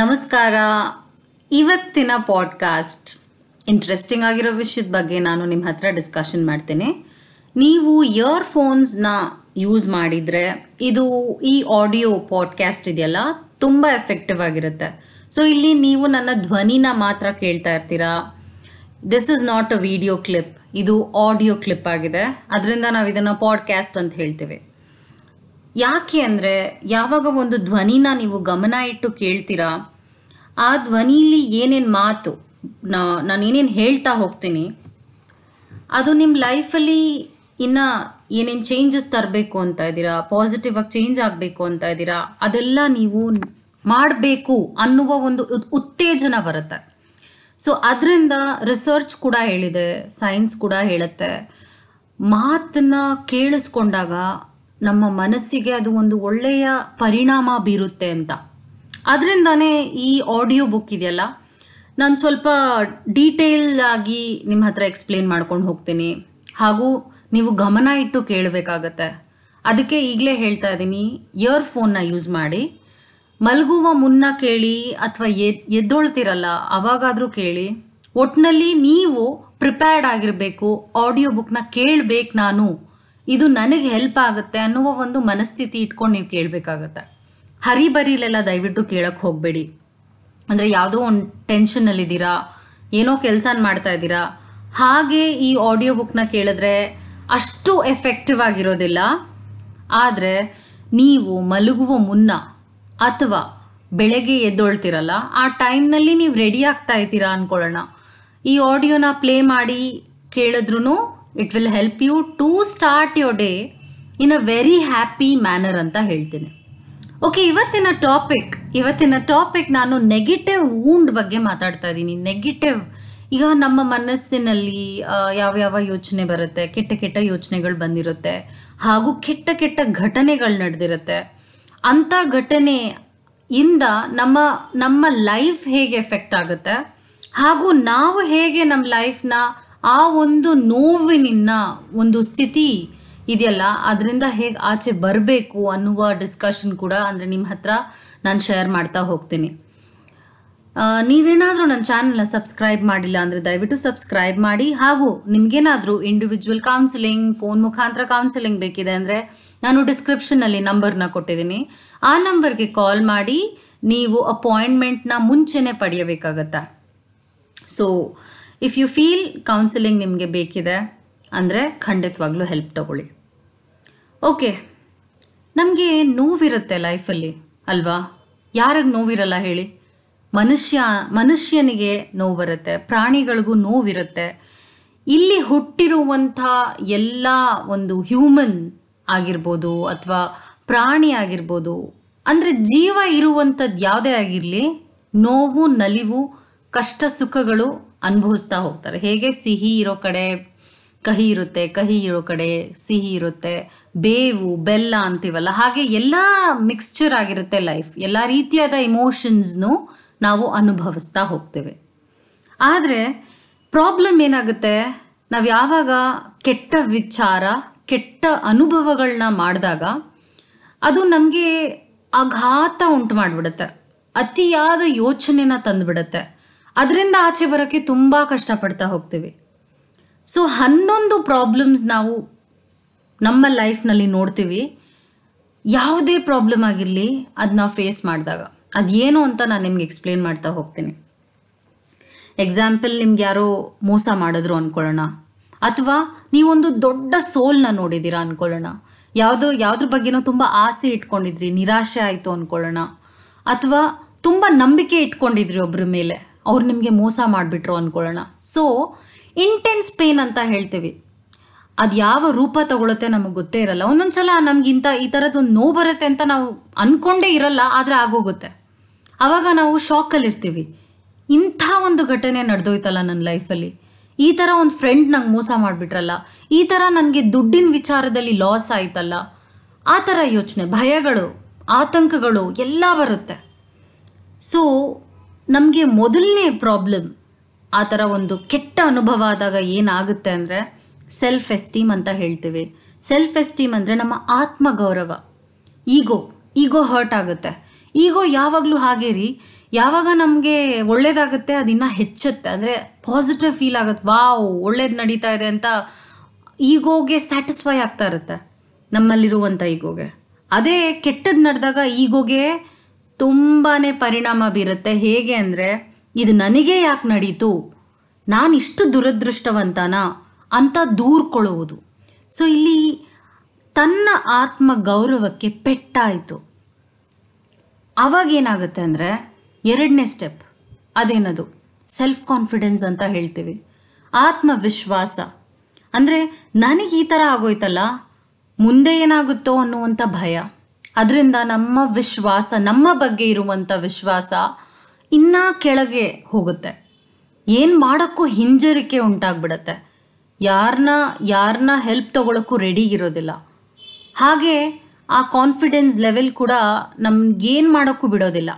ನಮಸ್ಕಾರ ಇವತ್ತಿನ podcast interesting ಆಗಿರೋ ವಿಷಯದ ಬಗ್ಗೆ ನಾನು ನಿಮ್ಮ ಹತ್ರ ಡಿಸ್ಕಷನ್ ಮಾಡ್ತೇನೆ ನೀವು ಫೋನ್ಸ್ನ ಯೂಸ್ ಮಾಡಿದರೆ ಇದು ಈ ಆಡಿಯೋ ಪಾಡ್ಕಾಸ್ಟ್ ಇದೆಯಲ್ಲ ತುಂಬ ಎಫೆಕ್ಟಿವ್ ಆಗಿರುತ್ತೆ ಸೊ ಇಲ್ಲಿ ನೀವು ನನ್ನ ಧ್ವನಿನ ಮಾತ್ರ ಕೇಳ್ತಾ ಇರ್ತೀರಾ this is not a video clip ಇದು ಆಡಿಯೋ ಕ್ಲಿಪ್ ಆಗಿದೆ ಅದರಿಂದ ನಾವು ಇದನ್ನು ಪಾಡ್ಕ್ಯಾಸ್ಟ್ ಅಂತ ಹೇಳ್ತೀವಿ ಯಾಕೆ ಅಂದರೆ ಯಾವಾಗ ಒಂದು ಧ್ವನಿನ ನೀವು ಗಮನ ಇಟ್ಟು ಕೇಳ್ತೀರಾ ಆ ಧ್ವನಿಲಿ ಏನೇನು ಮಾತು ನಾನು ಏನೇನು ಹೇಳ್ತಾ ಹೋಗ್ತೀನಿ ಅದು ನಿಮ್ಮ ಲೈಫಲ್ಲಿ ಇನ್ನು ಏನೇನು ಚೇಂಜಸ್ ತರಬೇಕು ಅಂತ ಇದ್ದೀರಾ ಪಾಸಿಟಿವ್ ಆಗಿ ಚೇಂಜ್ ಆಗಬೇಕು ಅಂತ ಇದ್ದೀರಾ ಅದೆಲ್ಲ ನೀವು ಮಾಡಬೇಕು ಅನ್ನುವ ಒಂದು ಉತ್ತೇಜನ ಬರುತ್ತೆ ಸೊ ಅದರಿಂದ ರಿಸರ್ಚ್ ಕೂಡ ಹೇಳಿದೆ ಸೈನ್ಸ್ ಕೂಡ ಹೇಳುತ್ತೆ ಮಾತನ್ನ ಕೇಳಿಸ್ಕೊಂಡಾಗ ನಮ್ಮ ಮನಸ್ಸಿಗೆ ಅದು ಒಂದು ಒಳ್ಳೆಯ ಪರಿಣಾಮ ಬೀರುತ್ತೆ ಅಂತ ಅದರಿಂದನೇ ಈ ಆಡಿಯೋ ಬುಕ್ ಇದೆಯಲ್ಲ ನಾನು ಸ್ವಲ್ಪ ಡೀಟೇಲ್ ಆಗಿ ನಿಮ್ಮ ಹತ್ರ ಎಕ್ಸ್ಪ್ಲೇನ್ ಮಾಡ್ಕೊಂಡು ಹೋಗ್ತೀನಿ ಹಾಗೂ ನೀವು ಗಮನ ಇಟ್ಟು ಕೇಳಬೇಕಾಗತ್ತೆ ಅದಕ್ಕೆ ಈಗಲೇ ಹೇಳ್ತಾ ಇದ್ದೀನಿ ಇಯರ್ಫೋನ್ನ ಯೂಸ್ ಮಾಡಿ ಮಲಗುವ ಮುನ್ನ ಕೇಳಿ ಅಥವಾ ಎದ್ದೊಳ್ತಿರಲ್ಲ ಅವಾಗಾದರೂ ಕೇಳಿ ಒಟ್ಟಿನಲ್ಲಿ ನೀವು ಪ್ರಿಪೇರ್ಡ್ ಆಗಿರಬೇಕು ಆಡಿಯೋ ಬುಕ್ನ ಕೇಳಬೇಕು ನಾನು ಇದು ನನಗೆ ಹೆಲ್ಪ್ ಆಗುತ್ತೆ ಅನ್ನುವ ಒಂದು ಮನಸ್ಥಿತಿ ಇಟ್ಕೊಂಡು ನೀವು ಕೇಳಬೇಕಾಗತ್ತೆ ಹರಿಬರಿಲೆಲ್ಲ ದಯವಿಟ್ಟು ಕೇಳಕ್ಕೆ ಹೋಗಬೇಡಿ ಅಂದರೆ ಯಾವುದೋ ಒಂದು ಟೆನ್ಷನಲ್ಲಿದ್ದೀರಾ ಏನೋ ಕೆಲಸ ಮಾಡ್ತಾ ಇದ್ದೀರಾ ಹಾಗೆ ಈ ಆಡಿಯೋ ಬುಕ್ನ ಕೇಳಿದ್ರೆ ಅಷ್ಟು ಎಫೆಕ್ಟಿವ್ ಆಗಿರೋದಿಲ್ಲ ಆದರೆ ನೀವು ಮಲಗುವ ಮುನ್ನ ಅಥವಾ ಬೆಳಗ್ಗೆ ಎದ್ದೊಳ್ತಿರಲ್ಲ ಆ ಟೈಮ್ನಲ್ಲಿ ನೀವು ರೆಡಿ ಆಗ್ತಾ ಇದ್ದೀರಾ ಅಂದ್ಕೊಳ್ಳೋಣ ಈ ಆಡಿಯೋನ ಪ್ಲೇ ಮಾಡಿ ಕೇಳಿದ್ರು it will help you to start your day in a very happy manner ಅಂತ ಹೇಳ್ತೀನಿ ಓಕೆ ಇವತ್ತಿನ ಟಾಪಿಕ್ ಇವತ್ತಿನ ಟಾಪಿಕ್ ನಾನು ನೆಗೆಟಿವ್ ವೂಂಡ್ ಬಗ್ಗೆ ಮಾತಾಡ್ತಾ ಇದ್ದೀನಿ ನೆಗೆಟಿವ್ ಈಗ ನಮ್ಮ ಮನಸ್ಸಿನಲ್ಲಿ ಯಾವ್ಯಾವ ಯೋಚನೆ ಬರುತ್ತೆ ಕೆಟ್ಟ ಕೆಟ್ಟ ಯೋಚನೆಗಳು ಬಂದಿರುತ್ತೆ ಹಾಗೂ ಕೆಟ್ಟ ಕೆಟ್ಟ ಘಟನೆಗಳು ನಡೆದಿರುತ್ತೆ ಅಂಥ ಘಟನೆ ಇಂದ ನಮ್ಮ ನಮ್ಮ ಲೈಫ್ ಹೇಗೆ ಎಫೆಕ್ಟ್ ಆಗುತ್ತೆ ಹಾಗೂ ನಾವು ಹೇಗೆ ನಮ್ಮ ಲೈಫ್ನ ಆ ಒಂದು ನೋವಿನ ಒಂದು ಸ್ಥಿತಿ ಇದೆಯಲ್ಲ ಅದರಿಂದ ಹೇಗೆ ಆಚೆ ಬರಬೇಕು ಅನ್ನುವ ಡಿಸ್ಕಷನ್ ಕೂಡ ಅಂದರೆ ನಿಮ್ಮ ಹತ್ರ ನಾನು ಶೇರ್ ಮಾಡ್ತಾ ಹೋಗ್ತೀನಿ ನೀವೇನಾದರೂ ನನ್ನ ಚಾನಲ್ನ ಸಬ್ಸ್ಕ್ರೈಬ್ ಮಾಡಿಲ್ಲ ಅಂದರೆ ದಯವಿಟ್ಟು ಸಬ್ಸ್ಕ್ರೈಬ್ ಮಾಡಿ ಹಾಗೂ ನಿಮಗೇನಾದರೂ ಇಂಡಿವಿಜುವಲ್ ಕೌನ್ಸಿಲಿಂಗ್ ಫೋನ್ ಮುಖಾಂತರ ಕೌನ್ಸಿಲಿಂಗ್ ಬೇಕಿದೆ ಅಂದರೆ ನಾನು ಡಿಸ್ಕ್ರಿಪ್ಷನ್ನಲ್ಲಿ ನಂಬರ್ನ ಕೊಟ್ಟಿದ್ದೀನಿ ಆ ನಂಬರ್ಗೆ ಕಾಲ್ ಮಾಡಿ ನೀವು ಅಪಾಯಿಂಟ್ಮೆಂಟ್ನ ಮುಂಚೆನೇ ಪಡೆಯಬೇಕಾಗತ್ತೆ so if you feel counselling ನಿಮಗೆ ಬೇಕಿದೆ ಅಂದರೆ ಖಂಡಿತವಾಗ್ಲೂ ಹೆಲ್ಪ್ ತಗೊಳ್ಳಿ ಓಕೆ ನಮಗೆ ನೋವಿರುತ್ತೆ ಲೈಫಲ್ಲಿ ಅಲ್ವಾ ಯಾರಿಗೆ ನೋವಿರಲ್ಲ ಹೇಳಿ ಮನುಷ್ಯ ಮನುಷ್ಯನಿಗೆ ನೋವು ಬರುತ್ತೆ ಪ್ರಾಣಿಗಳಿಗೂ ನೋವಿರುತ್ತೆ ಇಲ್ಲಿ ಹುಟ್ಟಿರುವಂಥ ಎಲ್ಲ ಒಂದು ಹ್ಯೂಮನ್ ಆಗಿರ್ಬೋದು ಅಥವಾ ಪ್ರಾಣಿ ಆಗಿರ್ಬೋದು ಅಂದರೆ ಜೀವ ಇರುವಂಥದ್ದು ಯಾವುದೇ ಆಗಿರಲಿ ನೋವು ನಲಿವು ಕಷ್ಟ ಸುಖಗಳು ಅನುಭವಿಸ್ತಾ ಹೋಗ್ತಾರೆ ಹೇಗೆ ಸಿಹಿ ಇರೋ ಕಡೆ ಕಹಿ ಇರುತ್ತೆ ಕಹಿ ಇರೋ ಕಡೆ ಸಿಹಿ ಇರುತ್ತೆ ಬೇವು ಬೆಲ್ಲ ಅಂತೀವಲ್ಲ ಹಾಗೆ ಎಲ್ಲ ಮಿಕ್ಸ್ಚರ್ ಆಗಿರುತ್ತೆ ಲೈಫ್ ಎಲ್ಲ ರೀತಿಯಾದ ಇಮೋಷನ್ಸ್ನು ನಾವು ಅನುಭವಿಸ್ತಾ ಹೋಗ್ತೇವೆ ಆದರೆ ಪ್ರಾಬ್ಲಮ್ ಏನಾಗುತ್ತೆ ನಾವು ಯಾವಾಗ ಕೆಟ್ಟ ವಿಚಾರ ಕೆಟ್ಟ ಅನುಭವಗಳನ್ನ ಮಾಡಿದಾಗ ಅದು ನಮಗೆ ಆಘಾತ ಉಂಟು ಮಾಡಿಬಿಡುತ್ತೆ ಅತಿಯಾದ ಯೋಚನೆನ ತಂದುಬಿಡುತ್ತೆ ಅದರಿಂದ ಆಚೆ ಬರೋಕ್ಕೆ ತುಂಬ ಕಷ್ಟಪಡ್ತಾ ಹೋಗ್ತೀವಿ ಸೊ ಹನ್ನೊಂದು ಪ್ರಾಬ್ಲಮ್ಸ್ ನಾವು ನಮ್ಮ ಲೈಫ್ನಲ್ಲಿ ನೋಡ್ತೀವಿ ಯಾವುದೇ ಪ್ರಾಬ್ಲಮ್ ಆಗಿರಲಿ ಅದನ್ನ ಫೇಸ್ ಮಾಡಿದಾಗ ಅದೇನು ಅಂತ ನಾನು ನಿಮ್ಗೆ ಎಕ್ಸ್ಪ್ಲೇನ್ ಮಾಡ್ತಾ ಹೋಗ್ತೀನಿ ಎಕ್ಸಾಂಪಲ್ ನಿಮ್ಗೆ ಯಾರೋ ಮೋಸ ಮಾಡಿದ್ರು ಅಂದ್ಕೊಳ್ಳೋಣ ಅಥವಾ ನೀವೊಂದು ದೊಡ್ಡ ಸೋಲ್ನ ನೋಡಿದ್ದೀರಾ ಅಂದ್ಕೊಳ್ಳೋಣ ಯಾವುದೋ ಯಾವ್ದ್ರ ಬಗ್ಗೆನೋ ತುಂಬ ಆಸೆ ಇಟ್ಕೊಂಡಿದ್ರಿ ನಿರಾಶೆ ಆಯಿತು ಅಂದ್ಕೊಳ್ಳೋಣ ಅಥವಾ ತುಂಬ ನಂಬಿಕೆ ಇಟ್ಕೊಂಡಿದ್ರಿ ಒಬ್ಬರ ಮೇಲೆ ಅವ್ರು ನಿಮಗೆ ಮೋಸ ಮಾಡಿಬಿಟ್ರು ಅಂದ್ಕೊಳ್ಳೋಣ ಸೊ ಇಂಟೆನ್ಸ್ ಪೇನ್ ಅಂತ ಹೇಳ್ತೀವಿ ಅದು ಯಾವ ರೂಪ ತಗೊಳುತ್ತೆ ನಮಗೆ ಗೊತ್ತೇ ಇರಲ್ಲ ಒಂದೊಂದು ಸಲ ಇಂಥ ಈ ಥರದೊಂದು ನೋವು ಬರುತ್ತೆ ಅಂತ ನಾವು ಅಂದ್ಕೊಂಡೇ ಇರಲ್ಲ ಆದರೆ ಆಗೋಗುತ್ತೆ ಆವಾಗ ನಾವು ಶಾಕಲ್ಲಿರ್ತೀವಿ ಇಂಥ ಒಂದು ಘಟನೆ ನಡೆದೋಯ್ತಲ್ಲ ನನ್ನ ಲೈಫಲ್ಲಿ ಈ ಥರ ಒಂದು ಫ್ರೆಂಡ್ ನಂಗೆ ಮೋಸ ಮಾಡಿಬಿಟ್ರಲ್ಲ ಈ ಥರ ನನಗೆ ದುಡ್ಡಿನ ವಿಚಾರದಲ್ಲಿ ಲಾಸ್ ಆಯ್ತಲ್ಲ ಆ ಥರ ಯೋಚನೆ ಭಯಗಳು ಆತಂಕಗಳು ಎಲ್ಲ ಬರುತ್ತೆ ಸೊ ನಮಗೆ ಮೊದಲನೇ ಪ್ರಾಬ್ಲಮ್ ಆ ಥರ ಒಂದು ಕೆಟ್ಟ ಅನುಭವ ಆದಾಗ ಏನಾಗುತ್ತೆ ಅಂದರೆ ಸೆಲ್ಫ್ ಎಸ್ಟೀಮ್ ಅಂತ ಹೇಳ್ತೀವಿ ಸೆಲ್ಫ್ ಎಸ್ಟೀಮ್ ಅಂದರೆ ನಮ್ಮ ಆತ್ಮಗೌರವ ಈಗೋ ಈಗೋ ಹರ್ಟ್ ಆಗುತ್ತೆ ಈಗೋ ಯಾವಾಗಲೂ ಹಾಗೆ ರೀ ಯಾವಾಗ ನಮಗೆ ಒಳ್ಳೇದಾಗುತ್ತೆ ಇನ್ನೂ ಹೆಚ್ಚುತ್ತೆ ಅಂದರೆ ಪಾಸಿಟಿವ್ ಫೀಲ್ ಆಗುತ್ತೆ ವಾವ್ ಒಳ್ಳೇದು ನಡೀತಾ ಇದೆ ಅಂತ ಈಗೋಗೆ ಸ್ಯಾಟಿಸ್ಫೈ ಆಗ್ತಾ ಇರುತ್ತೆ ನಮ್ಮಲ್ಲಿರುವಂಥ ಈಗೋಗೆ ಅದೇ ಕೆಟ್ಟದ್ದು ನಡೆದಾಗ ಈಗೋಗೆ ತುಂಬಾ ಪರಿಣಾಮ ಬೀರುತ್ತೆ ಹೇಗೆ ಅಂದರೆ ಇದು ನನಗೆ ಯಾಕೆ ನಡೀತು ನಾನಿಷ್ಟು ದುರದೃಷ್ಟವಂತನ ಅಂತ ದೂರ್ಕೊಳ್ಳುವುದು ಸೊ ಇಲ್ಲಿ ತನ್ನ ಆತ್ಮ ಗೌರವಕ್ಕೆ ಪೆಟ್ಟಾಯಿತು ಅವಾಗೇನಾಗುತ್ತೆ ಅಂದರೆ ಎರಡನೇ ಸ್ಟೆಪ್ ಅದೇನದು ಸೆಲ್ಫ್ ಕಾನ್ಫಿಡೆನ್ಸ್ ಅಂತ ಹೇಳ್ತೀವಿ ಆತ್ಮವಿಶ್ವಾಸ ಅಂದರೆ ನನಗೆ ಈ ಥರ ಆಗೋಯ್ತಲ್ಲ ಮುಂದೆ ಏನಾಗುತ್ತೋ ಅನ್ನುವಂಥ ಭಯ ಅದರಿಂದ ನಮ್ಮ ವಿಶ್ವಾಸ ನಮ್ಮ ಬಗ್ಗೆ ಇರುವಂಥ ವಿಶ್ವಾಸ ಇನ್ನೂ ಕೆಳಗೆ ಹೋಗುತ್ತೆ ಏನು ಮಾಡೋಕ್ಕೂ ಹಿಂಜರಿಕೆ ಉಂಟಾಗ್ಬಿಡತ್ತೆ ಯಾರನ್ನ ಯಾರನ್ನ ಹೆಲ್ಪ್ ತೊಗೊಳಕ್ಕೂ ರೆಡಿ ಇರೋದಿಲ್ಲ ಹಾಗೆ ಆ ಕಾನ್ಫಿಡೆನ್ಸ್ ಲೆವೆಲ್ ಕೂಡ ನಮ್ಗೇನು ಮಾಡೋಕ್ಕೂ ಬಿಡೋದಿಲ್ಲ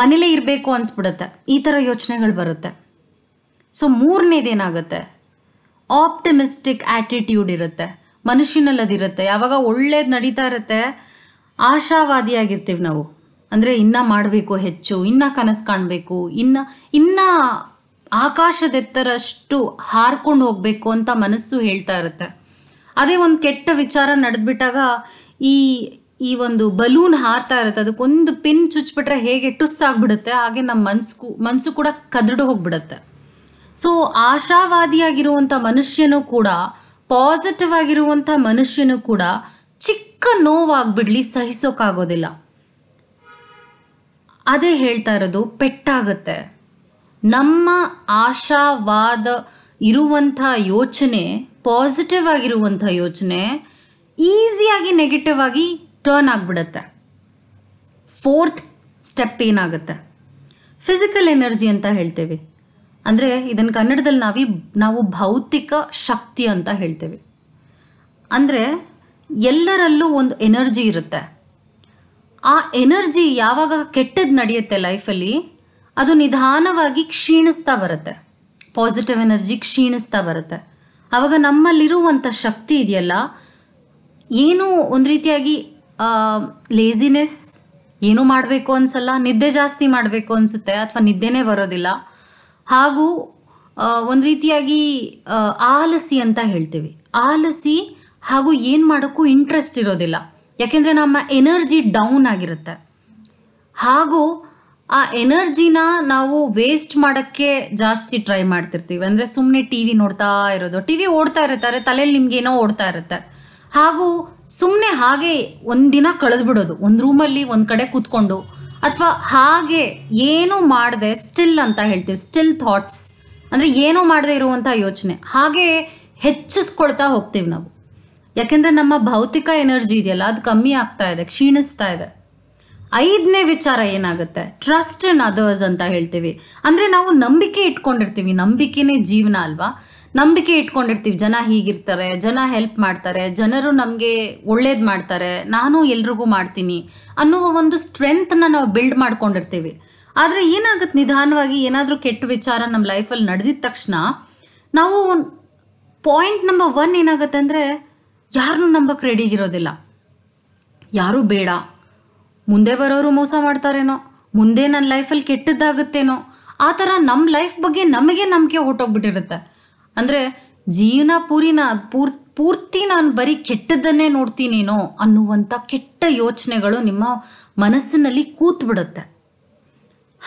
ಮನೇಲೇ ಇರಬೇಕು ಅನಿಸ್ಬಿಡುತ್ತೆ ಈ ಥರ ಯೋಚನೆಗಳು ಬರುತ್ತೆ ಸೊ ಮೂರನೇದೇನಾಗುತ್ತೆ ಆಪ್ಟಮಿಸ್ಟಿಕ್ ಆ್ಯಟಿಟ್ಯೂಡ್ ಇರುತ್ತೆ ಮನುಷ್ಯನಲ್ಲಿ ಅದಿರುತ್ತೆ ಯಾವಾಗ ಒಳ್ಳೇದು ನಡೀತಾ ಇರುತ್ತೆ ಆಶಾವಾದಿಯಾಗಿರ್ತೀವಿ ನಾವು ಅಂದರೆ ಇನ್ನ ಮಾಡಬೇಕು ಹೆಚ್ಚು ಇನ್ನ ಕನಸು ಕಾಣಬೇಕು ಇನ್ನ ಇನ್ನ ಆಕಾಶದೆತ್ತರಷ್ಟು ಹಾರ್ಕೊಂಡು ಹೋಗಬೇಕು ಅಂತ ಮನಸ್ಸು ಹೇಳ್ತಾ ಇರುತ್ತೆ ಅದೇ ಒಂದು ಕೆಟ್ಟ ವಿಚಾರ ನಡೆದ್ಬಿಟ್ಟಾಗ ಈ ಈ ಒಂದು ಬಲೂನ್ ಹಾರ್ತಾ ಇರುತ್ತೆ ಅದಕ್ಕೊಂದು ಪಿನ್ ಚುಚ್ಚಿಬಿಟ್ರೆ ಹೇಗೆ ಟುಸ್ ಆಗ್ಬಿಡುತ್ತೆ ಹಾಗೆ ನಮ್ಮ ಮನ್ಸು ಮನಸ್ಸು ಕೂಡ ಕದಡು ಹೋಗ್ಬಿಡುತ್ತೆ ಸೊ ಆಶಾವಾದಿಯಾಗಿರುವಂಥ ಮನುಷ್ಯನೂ ಕೂಡ ಪಾಸಿಟಿವ್ ಆಗಿರುವಂಥ ಮನುಷ್ಯನೂ ಕೂಡ ನೋವಾಗ್ಬಿಡ್ಲಿ ಸಹಿಸೋಕ್ಕಾಗೋದಿಲ್ಲ ಅದೇ ಹೇಳ್ತಾ ಇರೋದು ಪೆಟ್ಟಾಗತ್ತೆ ನಮ್ಮ ಆಶಾವಾದ ಇರುವಂಥ ಯೋಚನೆ ಪಾಸಿಟಿವ್ ಆಗಿರುವಂಥ ಯೋಚನೆ ಈಸಿಯಾಗಿ ನೆಗೆಟಿವ್ ಆಗಿ ಟರ್ನ್ ಆಗಿಬಿಡತ್ತೆ ಫೋರ್ತ್ ಸ್ಟೆಪ್ ಏನಾಗುತ್ತೆ ಫಿಸಿಕಲ್ ಎನರ್ಜಿ ಅಂತ ಹೇಳ್ತೇವೆ ಅಂದರೆ ಇದನ್ನು ಕನ್ನಡದಲ್ಲಿ ನಾವಿ ನಾವು ಭೌತಿಕ ಶಕ್ತಿ ಅಂತ ಹೇಳ್ತೇವೆ ಅಂದರೆ ಎಲ್ಲರಲ್ಲೂ ಒಂದು ಎನರ್ಜಿ ಇರುತ್ತೆ ಆ ಎನರ್ಜಿ ಯಾವಾಗ ಕೆಟ್ಟದ್ದು ನಡೆಯುತ್ತೆ ಲೈಫಲ್ಲಿ ಅದು ನಿಧಾನವಾಗಿ ಕ್ಷೀಣಿಸ್ತಾ ಬರುತ್ತೆ ಪಾಸಿಟಿವ್ ಎನರ್ಜಿ ಕ್ಷೀಣಿಸ್ತಾ ಬರುತ್ತೆ ಆವಾಗ ನಮ್ಮಲ್ಲಿರುವಂಥ ಶಕ್ತಿ ಇದೆಯಲ್ಲ ಏನೂ ಒಂದು ರೀತಿಯಾಗಿ ಲೇಸಿನೆಸ್ ಏನೂ ಮಾಡಬೇಕು ಅನಿಸಲ್ಲ ನಿದ್ದೆ ಜಾಸ್ತಿ ಮಾಡಬೇಕು ಅನಿಸುತ್ತೆ ಅಥವಾ ನಿದ್ದೆನೇ ಬರೋದಿಲ್ಲ ಹಾಗೂ ಒಂದು ರೀತಿಯಾಗಿ ಆಲಸಿ ಅಂತ ಹೇಳ್ತೀವಿ ಆಲಸಿ ಹಾಗೂ ಏನು ಮಾಡೋಕ್ಕೂ ಇಂಟ್ರೆಸ್ಟ್ ಇರೋದಿಲ್ಲ ಯಾಕೆಂದರೆ ನಮ್ಮ ಎನರ್ಜಿ ಡೌನ್ ಆಗಿರುತ್ತೆ ಹಾಗೂ ಆ ಎನರ್ಜಿನ ನಾವು ವೇಸ್ಟ್ ಮಾಡೋಕ್ಕೆ ಜಾಸ್ತಿ ಟ್ರೈ ಮಾಡ್ತಿರ್ತೀವಿ ಅಂದರೆ ಸುಮ್ಮನೆ ಟಿ ವಿ ನೋಡ್ತಾ ಇರೋದು ಟಿ ವಿ ಓಡ್ತಾ ಇರ್ತಾರೆ ತಲೆಯಲ್ಲಿ ನಿಮಗೇನೋ ಓಡ್ತಾ ಇರುತ್ತೆ ಹಾಗೂ ಸುಮ್ಮನೆ ಹಾಗೆ ಒಂದಿನ ಕಳೆದ್ಬಿಡೋದು ಒಂದು ರೂಮಲ್ಲಿ ಒಂದು ಕಡೆ ಕೂತ್ಕೊಂಡು ಅಥವಾ ಹಾಗೆ ಏನೂ ಮಾಡದೆ ಸ್ಟಿಲ್ ಅಂತ ಹೇಳ್ತೀವಿ ಸ್ಟಿಲ್ ಥಾಟ್ಸ್ ಅಂದರೆ ಏನೂ ಮಾಡದೆ ಇರುವಂಥ ಯೋಚನೆ ಹಾಗೆ ಹೆಚ್ಚಿಸ್ಕೊಳ್ತಾ ಹೋಗ್ತೀವಿ ನಾವು ಯಾಕೆಂದ್ರೆ ನಮ್ಮ ಭೌತಿಕ ಎನರ್ಜಿ ಇದೆಯಲ್ಲ ಅದು ಕಮ್ಮಿ ಆಗ್ತಾ ಇದೆ ಕ್ಷೀಣಿಸ್ತಾ ಇದೆ ಐದನೇ ವಿಚಾರ ಏನಾಗುತ್ತೆ ಟ್ರಸ್ಟ್ ಇನ್ ಅದರ್ಸ್ ಅಂತ ಹೇಳ್ತೀವಿ ಅಂದರೆ ನಾವು ನಂಬಿಕೆ ಇಟ್ಕೊಂಡಿರ್ತೀವಿ ನಂಬಿಕೆನೇ ಜೀವನ ಅಲ್ವಾ ನಂಬಿಕೆ ಇಟ್ಕೊಂಡಿರ್ತೀವಿ ಜನ ಹೀಗಿರ್ತಾರೆ ಜನ ಹೆಲ್ಪ್ ಮಾಡ್ತಾರೆ ಜನರು ನಮಗೆ ಒಳ್ಳೇದು ಮಾಡ್ತಾರೆ ನಾನು ಎಲ್ರಿಗೂ ಮಾಡ್ತೀನಿ ಅನ್ನುವ ಒಂದು ಸ್ಟ್ರೆಂತ್ನ ನಾವು ಬಿಲ್ಡ್ ಮಾಡ್ಕೊಂಡಿರ್ತೀವಿ ಆದರೆ ಏನಾಗುತ್ತೆ ನಿಧಾನವಾಗಿ ಏನಾದರೂ ಕೆಟ್ಟ ವಿಚಾರ ನಮ್ಮ ಲೈಫಲ್ಲಿ ನಡೆದಿದ ತಕ್ಷಣ ನಾವು ಪಾಯಿಂಟ್ ನಂಬರ್ ಒನ್ ಏನಾಗುತ್ತೆ ಅಂದರೆ ಯಾರನ್ನೂ ನಂಬಕ್ಕೆ ಇರೋದಿಲ್ಲ ಯಾರೂ ಬೇಡ ಮುಂದೆ ಬರೋರು ಮೋಸ ಮಾಡ್ತಾರೇನೋ ಮುಂದೆ ನನ್ನ ಲೈಫಲ್ಲಿ ಕೆಟ್ಟದ್ದಾಗುತ್ತೇನೋ ಆ ಥರ ನಮ್ಮ ಲೈಫ್ ಬಗ್ಗೆ ನಮಗೆ ನಂಬಿಕೆ ಹೊಟ್ಟೋಗ್ಬಿಟ್ಟಿರುತ್ತೆ ಅಂದರೆ ಜೀವನ ಪೂರಿನ ಪೂರ್ ಪೂರ್ತಿ ನಾನು ಬರೀ ಕೆಟ್ಟದ್ದನ್ನೇ ನೋಡ್ತೀನೇನೋ ಅನ್ನುವಂಥ ಕೆಟ್ಟ ಯೋಚನೆಗಳು ನಿಮ್ಮ ಮನಸ್ಸಿನಲ್ಲಿ ಬಿಡುತ್ತೆ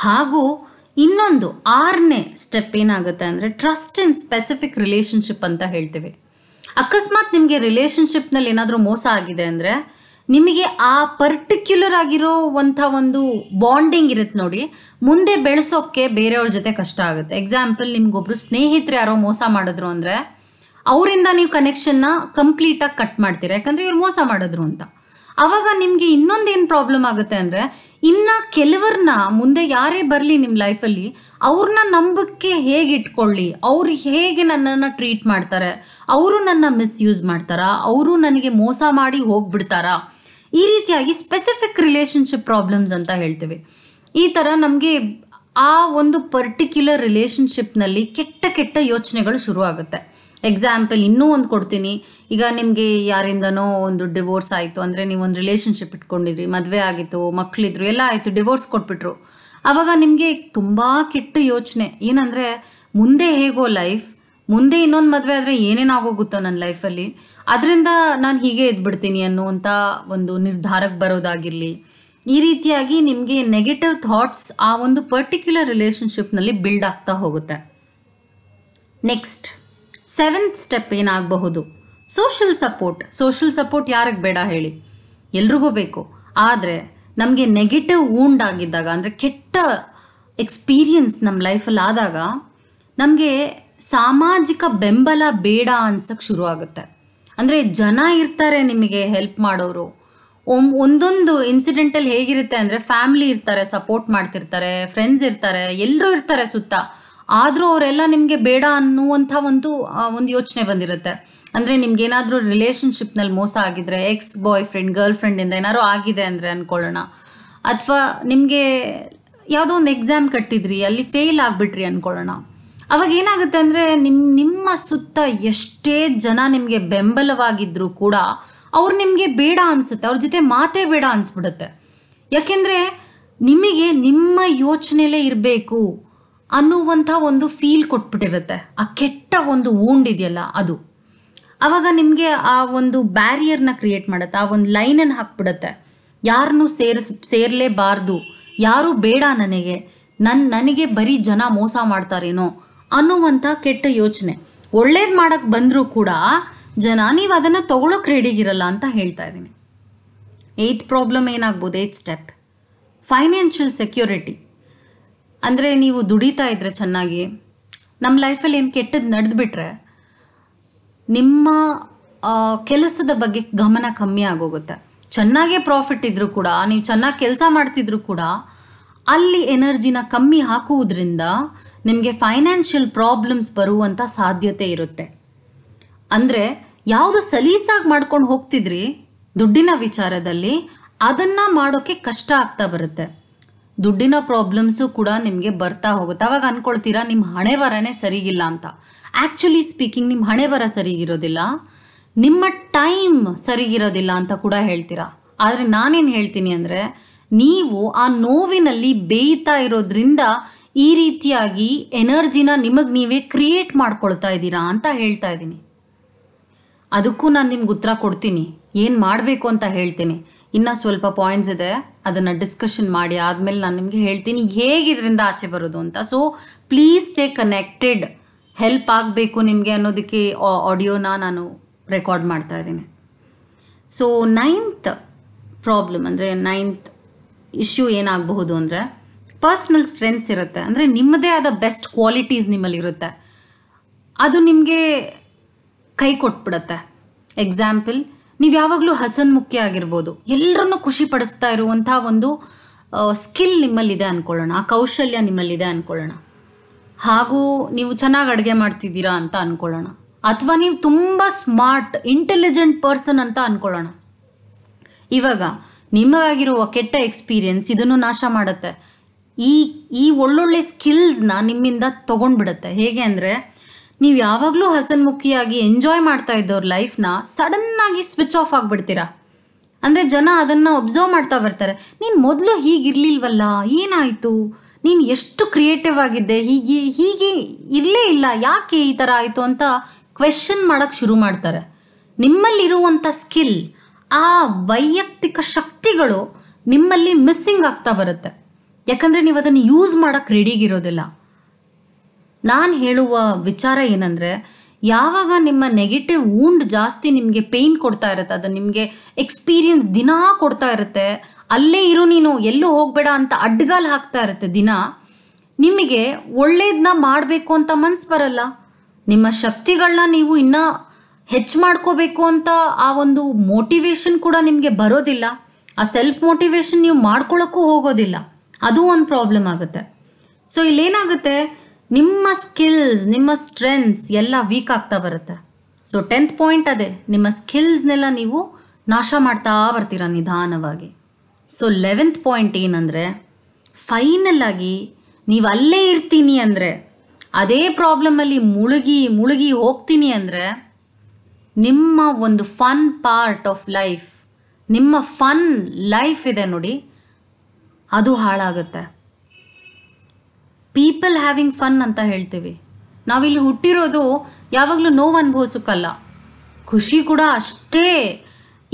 ಹಾಗೂ ಇನ್ನೊಂದು ಆರನೇ ಸ್ಟೆಪ್ ಏನಾಗುತ್ತೆ ಅಂದರೆ ಟ್ರಸ್ಟ್ ಇನ್ ಸ್ಪೆಸಿಫಿಕ್ ರಿಲೇಶನ್ಶಿಪ್ ಅಂತ ಹೇಳ್ತೀವಿ ಅಕಸ್ಮಾತ್ ನಿಮಗೆ ರಿಲೇಶನ್ಶಿಪ್ನಲ್ಲಿ ಏನಾದರೂ ಮೋಸ ಆಗಿದೆ ಅಂದರೆ ನಿಮಗೆ ಆ ಪರ್ಟಿಕ್ಯುಲರ್ ಆಗಿರೋ ಅಂಥ ಒಂದು ಬಾಂಡಿಂಗ್ ಇರುತ್ತೆ ನೋಡಿ ಮುಂದೆ ಬೆಳೆಸೋಕ್ಕೆ ಬೇರೆಯವ್ರ ಜೊತೆ ಕಷ್ಟ ಆಗುತ್ತೆ ಎಕ್ಸಾಂಪಲ್ ನಿಮ್ಗೊಬ್ರು ಸ್ನೇಹಿತರು ಯಾರೋ ಮೋಸ ಮಾಡಿದ್ರು ಅಂದರೆ ಅವರಿಂದ ನೀವು ಕನೆಕ್ಷನ್ನ ಕಂಪ್ಲೀಟಾಗಿ ಕಟ್ ಮಾಡ್ತೀರಾ ಯಾಕಂದರೆ ಇವ್ರು ಮೋಸ ಮಾಡಿದ್ರು ಅಂತ ಆವಾಗ ನಿಮಗೆ ಇನ್ನೊಂದೇನು ಪ್ರಾಬ್ಲಮ್ ಆಗುತ್ತೆ ಅಂದರೆ ಇನ್ನ ಕೆಲವರ್ನ ಮುಂದೆ ಯಾರೇ ಬರಲಿ ನಿಮ್ಮ ಲೈಫಲ್ಲಿ ಅವ್ರನ್ನ ನಂಬಕ್ಕೆ ಹೇಗೆ ಇಟ್ಕೊಳ್ಳಿ ಅವ್ರು ಹೇಗೆ ನನ್ನನ್ನು ಟ್ರೀಟ್ ಮಾಡ್ತಾರೆ ಅವರು ನನ್ನ ಮಿಸ್ಯೂಸ್ ಮಾಡ್ತಾರಾ ಅವರು ನನಗೆ ಮೋಸ ಮಾಡಿ ಹೋಗ್ಬಿಡ್ತಾರಾ ಈ ರೀತಿಯಾಗಿ ಸ್ಪೆಸಿಫಿಕ್ ರಿಲೇಶನ್ಶಿಪ್ ಪ್ರಾಬ್ಲಮ್ಸ್ ಅಂತ ಹೇಳ್ತೀವಿ ಈ ಥರ ನಮಗೆ ಆ ಒಂದು ಪರ್ಟಿಕ್ಯುಲರ್ ರಿಲೇಷನ್ಶಿಪ್ನಲ್ಲಿ ಕೆಟ್ಟ ಕೆಟ್ಟ ಯೋಚನೆಗಳು ಶುರುವಾಗುತ್ತೆ ಎಕ್ಸಾಂಪಲ್ ಇನ್ನೂ ಒಂದು ಕೊಡ್ತೀನಿ ಈಗ ನಿಮಗೆ ಯಾರಿಂದನೋ ಒಂದು ಡಿವೋರ್ಸ್ ಆಯಿತು ಅಂದರೆ ನೀವು ಒಂದು ರಿಲೇಷನ್ಶಿಪ್ ಇಟ್ಕೊಂಡಿದ್ರಿ ಮದುವೆ ಆಗಿತ್ತು ಮಕ್ಕಳಿದ್ರು ಎಲ್ಲ ಆಯಿತು ಡಿವೋರ್ಸ್ ಕೊಟ್ಬಿಟ್ರು ಆವಾಗ ನಿಮಗೆ ತುಂಬ ಕೆಟ್ಟ ಯೋಚನೆ ಏನಂದರೆ ಮುಂದೆ ಹೇಗೋ ಲೈಫ್ ಮುಂದೆ ಇನ್ನೊಂದು ಮದುವೆ ಆದರೆ ಏನೇನಾಗೋಗುತ್ತೋ ನನ್ನ ಲೈಫಲ್ಲಿ ಅದರಿಂದ ನಾನು ಹೀಗೆ ಇದ್ಬಿಡ್ತೀನಿ ಅನ್ನುವಂಥ ಒಂದು ನಿರ್ಧಾರಕ್ಕೆ ಬರೋದಾಗಿರಲಿ ಈ ರೀತಿಯಾಗಿ ನಿಮಗೆ ನೆಗೆಟಿವ್ ಥಾಟ್ಸ್ ಆ ಒಂದು ಪರ್ಟಿಕ್ಯುಲರ್ ರಿಲೇಷನ್ಶಿಪ್ನಲ್ಲಿ ಬಿಲ್ಡ್ ಆಗ್ತಾ ಹೋಗುತ್ತೆ ನೆಕ್ಸ್ಟ್ ಸೆವೆಂತ್ ಸ್ಟೆಪ್ ಏನಾಗಬಹುದು ಸೋಷಲ್ ಸಪೋರ್ಟ್ ಸೋಷಲ್ ಸಪೋರ್ಟ್ ಯಾರಿಗೆ ಬೇಡ ಹೇಳಿ ಎಲ್ರಿಗೂ ಬೇಕು ಆದರೆ ನಮಗೆ ನೆಗೆಟಿವ್ ವೂಂಡ್ ಆಗಿದ್ದಾಗ ಅಂದರೆ ಕೆಟ್ಟ ಎಕ್ಸ್ಪೀರಿಯನ್ಸ್ ನಮ್ಮ ಲೈಫಲ್ಲಿ ಆದಾಗ ನಮಗೆ ಸಾಮಾಜಿಕ ಬೆಂಬಲ ಬೇಡ ಅನ್ಸಕ್ಕೆ ಶುರು ಆಗುತ್ತೆ ಅಂದರೆ ಜನ ಇರ್ತಾರೆ ನಿಮಗೆ ಹೆಲ್ಪ್ ಮಾಡೋರು ಒಮ್ ಒಂದೊಂದು ಇನ್ಸಿಡೆಂಟಲ್ಲಿ ಹೇಗಿರುತ್ತೆ ಅಂದರೆ ಫ್ಯಾಮಿಲಿ ಇರ್ತಾರೆ ಸಪೋರ್ಟ್ ಮಾಡ್ತಿರ್ತಾರೆ ಫ್ರೆಂಡ್ಸ್ ಇರ್ತಾರೆ ಎಲ್ಲರೂ ಇರ್ತಾರೆ ಸುತ್ತ ಆದ್ರೂ ಅವರೆಲ್ಲ ನಿಮಗೆ ಬೇಡ ಅನ್ನುವಂಥ ಒಂದು ಒಂದು ಯೋಚನೆ ಬಂದಿರುತ್ತೆ ಅಂದ್ರೆ ನಿಮ್ಗೆ ರಿಲೇಶನ್ಶಿಪ್ ನಲ್ಲಿ ಮೋಸ ಆಗಿದ್ರೆ ಎಕ್ಸ್ ಬಾಯ್ ಫ್ರೆಂಡ್ ಗರ್ಲ್ ಫ್ರೆಂಡಿಂದ ಏನಾದ್ರು ಆಗಿದೆ ಅಂದರೆ ಅನ್ಕೊಳ್ಳೋಣ ಅಥವಾ ನಿಮಗೆ ಯಾವುದೋ ಒಂದು ಎಕ್ಸಾಮ್ ಕಟ್ಟಿದ್ರಿ ಅಲ್ಲಿ ಫೇಲ್ ಆಗ್ಬಿಟ್ರಿ ಅನ್ಕೊಳ್ಳೋಣ ಅವಾಗ ಏನಾಗುತ್ತೆ ಅಂದ್ರೆ ನಿಮ್ಮ ನಿಮ್ಮ ಸುತ್ತ ಎಷ್ಟೇ ಜನ ನಿಮಗೆ ಬೆಂಬಲವಾಗಿದ್ರು ಕೂಡ ಅವ್ರು ನಿಮಗೆ ಬೇಡ ಅನ್ಸುತ್ತೆ ಅವ್ರ ಜೊತೆ ಮಾತೇ ಬೇಡ ಅನ್ಸ್ಬಿಡುತ್ತೆ ಯಾಕೆಂದ್ರೆ ನಿಮಗೆ ನಿಮ್ಮ ಯೋಚನೆಲ್ಲೇ ಇರಬೇಕು ಅನ್ನುವಂಥ ಒಂದು ಫೀಲ್ ಕೊಟ್ಬಿಟ್ಟಿರುತ್ತೆ ಆ ಕೆಟ್ಟ ಒಂದು ಊಂಡ್ ಇದೆಯಲ್ಲ ಅದು ಅವಾಗ ನಿಮಗೆ ಆ ಒಂದು ಬ್ಯಾರಿಯರ್ನ ಕ್ರಿಯೇಟ್ ಮಾಡುತ್ತೆ ಆ ಒಂದು ಲೈನನ್ನು ಹಾಕ್ಬಿಡತ್ತೆ ಯಾರನ್ನು ಸೇರಿಸ್ ಸೇರಲೇಬಾರ್ದು ಯಾರೂ ಬೇಡ ನನಗೆ ನನ್ನ ನನಗೆ ಬರೀ ಜನ ಮೋಸ ಮಾಡ್ತಾರೇನೋ ಅನ್ನುವಂಥ ಕೆಟ್ಟ ಯೋಚನೆ ಒಳ್ಳೇದು ಮಾಡೋಕ್ಕೆ ಬಂದರೂ ಕೂಡ ಜನ ನೀವು ಅದನ್ನು ತೊಗೊಳೋಕ್ಕೆ ರೆಡಿಗಿರಲ್ಲ ಅಂತ ಹೇಳ್ತಾ ಇದ್ದೀನಿ ಏತ್ ಪ್ರಾಬ್ಲಮ್ ಏನಾಗ್ಬೋದು ಏತ್ ಸ್ಟೆಪ್ ಫೈನಾನ್ಷಿಯಲ್ ಸೆಕ್ಯೂರಿಟಿ ಅಂದರೆ ನೀವು ದುಡಿತಾ ಇದ್ರೆ ಚೆನ್ನಾಗಿ ನಮ್ಮ ಲೈಫಲ್ಲಿ ಏನು ಕೆಟ್ಟದ್ದು ನಡೆದುಬಿಟ್ರೆ ನಿಮ್ಮ ಕೆಲಸದ ಬಗ್ಗೆ ಗಮನ ಕಮ್ಮಿ ಆಗೋಗುತ್ತೆ ಚೆನ್ನಾಗೇ ಪ್ರಾಫಿಟ್ ಇದ್ದರೂ ಕೂಡ ನೀವು ಚೆನ್ನಾಗಿ ಕೆಲಸ ಮಾಡ್ತಿದ್ರು ಕೂಡ ಅಲ್ಲಿ ಎನರ್ಜಿನ ಕಮ್ಮಿ ಹಾಕುವುದರಿಂದ ನಿಮಗೆ ಫೈನಾನ್ಷಿಯಲ್ ಪ್ರಾಬ್ಲಮ್ಸ್ ಬರುವಂಥ ಸಾಧ್ಯತೆ ಇರುತ್ತೆ ಅಂದರೆ ಯಾವುದು ಸಲೀಸಾಗಿ ಮಾಡ್ಕೊಂಡು ಹೋಗ್ತಿದ್ರಿ ದುಡ್ಡಿನ ವಿಚಾರದಲ್ಲಿ ಅದನ್ನು ಮಾಡೋಕ್ಕೆ ಕಷ್ಟ ಆಗ್ತಾ ಬರುತ್ತೆ ದುಡ್ಡಿನ ಪ್ರಾಬ್ಲಮ್ಸು ಕೂಡ ನಿಮಗೆ ಬರ್ತಾ ಹೋಗುತ್ತೆ ಅವಾಗ ಅಂದ್ಕೊಳ್ತೀರಾ ನಿಮ್ಮ ಹಣೆ ವರನೇ ಸರಿಗಿಲ್ಲ ಅಂತ ಆ್ಯಕ್ಚುಲಿ ಸ್ಪೀಕಿಂಗ್ ನಿಮ್ಮ ಹಣೆ ಬರ ಸರಿಗಿರೋದಿಲ್ಲ ನಿಮ್ಮ ಟೈಮ್ ಸರಿಗಿರೋದಿಲ್ಲ ಅಂತ ಕೂಡ ಹೇಳ್ತೀರಾ ಆದರೆ ನಾನೇನು ಹೇಳ್ತೀನಿ ಅಂದರೆ ನೀವು ಆ ನೋವಿನಲ್ಲಿ ಬೇಯ್ತಾ ಇರೋದ್ರಿಂದ ಈ ರೀತಿಯಾಗಿ ಎನರ್ಜಿನ ನಿಮಗೆ ನೀವೇ ಕ್ರಿಯೇಟ್ ಮಾಡ್ಕೊಳ್ತಾ ಇದ್ದೀರಾ ಅಂತ ಹೇಳ್ತಾ ಇದ್ದೀನಿ ಅದಕ್ಕೂ ನಾನು ನಿಮ್ಗೆ ಉತ್ತರ ಕೊಡ್ತೀನಿ ಏನು ಮಾಡಬೇಕು ಅಂತ ಹೇಳ್ತೀನಿ ಇನ್ನೂ ಸ್ವಲ್ಪ ಪಾಯಿಂಟ್ಸ್ ಇದೆ ಅದನ್ನು ಡಿಸ್ಕಷನ್ ಮಾಡಿ ಆದಮೇಲೆ ನಾನು ನಿಮಗೆ ಹೇಳ್ತೀನಿ ಹೇಗೆ ಇದರಿಂದ ಆಚೆ ಬರೋದು ಅಂತ so please stay connected help ಆಗಬೇಕು ನಿಮಗೆ ಅನ್ನೋದಕ್ಕೆ ಆಡಿಯೋನ ನಾನು ರೆಕಾರ್ಡ್ ಮಾಡ್ತಾ ಇದ್ದೀನಿ ಸೊ ನೈನ್ತ್ ಪ್ರಾಬ್ಲಮ್ ಅಂದರೆ ನೈನ್ತ್ ಇಶ್ಯೂ ಏನಾಗಬಹುದು ಅಂದರೆ ಪರ್ಸ್ನಲ್ ಸ್ಟ್ರೆಂತ್ಸ್ ಇರುತ್ತೆ ಅಂದರೆ ನಿಮ್ಮದೇ ಆದ ಬೆಸ್ಟ್ ಕ್ವಾಲಿಟೀಸ್ ನಿಮ್ಮಲ್ಲಿರುತ್ತೆ ಅದು ನಿಮಗೆ ಕೈ ಕೊಟ್ಬಿಡತ್ತೆ ಎಕ್ಸಾಂಪಲ್ ನೀವು ಯಾವಾಗಲೂ ಹಸನ್ಮುಖಿ ಆಗಿರ್ಬೋದು ಎಲ್ಲರನ್ನು ಖುಷಿ ಪಡಿಸ್ತಾ ಇರುವಂಥ ಒಂದು ಸ್ಕಿಲ್ ನಿಮ್ಮಲ್ಲಿದೆ ಅನ್ಕೊಳ್ಳೋಣ ಆ ಕೌಶಲ್ಯ ನಿಮ್ಮಲ್ಲಿದೆ ಅನ್ಕೊಳ್ಳೋಣ ಹಾಗೂ ನೀವು ಚೆನ್ನಾಗಿ ಅಡುಗೆ ಮಾಡ್ತಿದ್ದೀರಾ ಅಂತ ಅನ್ಕೊಳ್ಳೋಣ ಅಥವಾ ನೀವು ತುಂಬ ಸ್ಮಾರ್ಟ್ ಇಂಟೆಲಿಜೆಂಟ್ ಪರ್ಸನ್ ಅಂತ ಅನ್ಕೊಳ್ಳೋಣ ಇವಾಗ ನಿಮಗಾಗಿರುವ ಕೆಟ್ಟ ಎಕ್ಸ್ಪೀರಿಯನ್ಸ್ ಇದನ್ನು ನಾಶ ಮಾಡುತ್ತೆ ಈ ಈ ಒಳ್ಳೊಳ್ಳೆ ಸ್ಕಿಲ್ಸ್ನ ನಿಮ್ಮಿಂದ ತೊಗೊಂಡ್ಬಿಡುತ್ತೆ ಹೇಗೆ ಅಂದರೆ ನೀವು ಯಾವಾಗಲೂ ಹಸನ್ಮುಖಿಯಾಗಿ ಎಂಜಾಯ್ ಮಾಡ್ತಾ ಇದ್ದವ್ರ ಲೈಫ್ನ ಸಡನ್ನಾಗಿ ಸ್ವಿಚ್ ಆಫ್ ಆಗಿಬಿಡ್ತೀರಾ ಅಂದರೆ ಜನ ಅದನ್ನು ಒಬ್ಸರ್ವ್ ಮಾಡ್ತಾ ಬರ್ತಾರೆ ನೀನು ಮೊದಲು ಹೀಗಿರಲಿಲ್ವಲ್ಲ ಏನಾಯಿತು ನೀನು ಎಷ್ಟು ಕ್ರಿಯೇಟಿವ್ ಆಗಿದ್ದೆ ಹೀಗೆ ಹೀಗೆ ಇರಲೇ ಇಲ್ಲ ಯಾಕೆ ಈ ಥರ ಆಯಿತು ಅಂತ ಕ್ವೆಶನ್ ಮಾಡೋಕ್ಕೆ ಶುರು ಮಾಡ್ತಾರೆ ನಿಮ್ಮಲ್ಲಿರುವಂಥ ಸ್ಕಿಲ್ ಆ ವೈಯಕ್ತಿಕ ಶಕ್ತಿಗಳು ನಿಮ್ಮಲ್ಲಿ ಮಿಸ್ಸಿಂಗ್ ಆಗ್ತಾ ಬರುತ್ತೆ ಯಾಕಂದರೆ ನೀವು ಅದನ್ನು ಯೂಸ್ ಮಾಡೋಕ್ಕೆ ರೆಡಿಗಿರೋದಿಲ್ಲ ನಾನು ಹೇಳುವ ವಿಚಾರ ಏನಂದರೆ ಯಾವಾಗ ನಿಮ್ಮ ನೆಗೆಟಿವ್ ಊಂಡ್ ಜಾಸ್ತಿ ನಿಮಗೆ ಪೇಯ್ನ್ ಕೊಡ್ತಾ ಇರುತ್ತೆ ಅದು ನಿಮಗೆ ಎಕ್ಸ್ಪೀರಿಯನ್ಸ್ ದಿನಾ ಕೊಡ್ತಾ ಇರುತ್ತೆ ಅಲ್ಲೇ ಇರು ನೀನು ಎಲ್ಲೂ ಹೋಗಬೇಡ ಅಂತ ಅಡ್ಡಗಾಲು ಹಾಕ್ತಾ ಇರುತ್ತೆ ದಿನ ನಿಮಗೆ ಒಳ್ಳೇದನ್ನ ಮಾಡಬೇಕು ಅಂತ ಮನಸ್ಸು ಬರಲ್ಲ ನಿಮ್ಮ ಶಕ್ತಿಗಳನ್ನ ನೀವು ಇನ್ನೂ ಹೆಚ್ಚು ಮಾಡ್ಕೋಬೇಕು ಅಂತ ಆ ಒಂದು ಮೋಟಿವೇಶನ್ ಕೂಡ ನಿಮಗೆ ಬರೋದಿಲ್ಲ ಆ ಸೆಲ್ಫ್ ಮೋಟಿವೇಶನ್ ನೀವು ಮಾಡ್ಕೊಳ್ಳೋಕ್ಕೂ ಹೋಗೋದಿಲ್ಲ ಅದು ಒಂದು ಪ್ರಾಬ್ಲಮ್ ಆಗುತ್ತೆ ಸೊ ಇಲ್ಲೇನಾಗುತ್ತೆ ನಿಮ್ಮ ಸ್ಕಿಲ್ಸ್ ನಿಮ್ಮ ಸ್ಟ್ರೆಂತ್ಸ್ ಎಲ್ಲ ವೀಕ್ ಆಗ್ತಾ ಬರುತ್ತೆ ಸೊ ಟೆಂತ್ ಪಾಯಿಂಟ್ ಅದೇ ನಿಮ್ಮ ಸ್ಕಿಲ್ಸ್ನೆಲ್ಲ ನೀವು ನಾಶ ಮಾಡ್ತಾ ಬರ್ತೀರ ನಿಧಾನವಾಗಿ ಸೊ ಲೆವೆಂತ್ ಪಾಯಿಂಟ್ ಏನಂದರೆ ಫೈನಲ್ ಆಗಿ ನೀವು ಅಲ್ಲೇ ಇರ್ತೀನಿ ಅಂದರೆ ಅದೇ ಪ್ರಾಬ್ಲಮಲ್ಲಿ ಮುಳುಗಿ ಮುಳುಗಿ ಹೋಗ್ತೀನಿ ಅಂದರೆ ನಿಮ್ಮ ಒಂದು ಫನ್ ಪಾರ್ಟ್ ಆಫ್ ಲೈಫ್ ನಿಮ್ಮ ಫನ್ ಲೈಫ್ ಇದೆ ನೋಡಿ ಅದು ಹಾಳಾಗುತ್ತೆ ಪೀಪಲ್ ಹ್ಯಾವಿಂಗ್ ಫನ್ ಅಂತ ಹೇಳ್ತೀವಿ ನಾವಿಲ್ಲಿ ಹುಟ್ಟಿರೋದು ಯಾವಾಗಲೂ ನೋವು ಅನುಭವಿಸೋಕ್ಕಲ್ಲ ಖುಷಿ ಕೂಡ ಅಷ್ಟೇ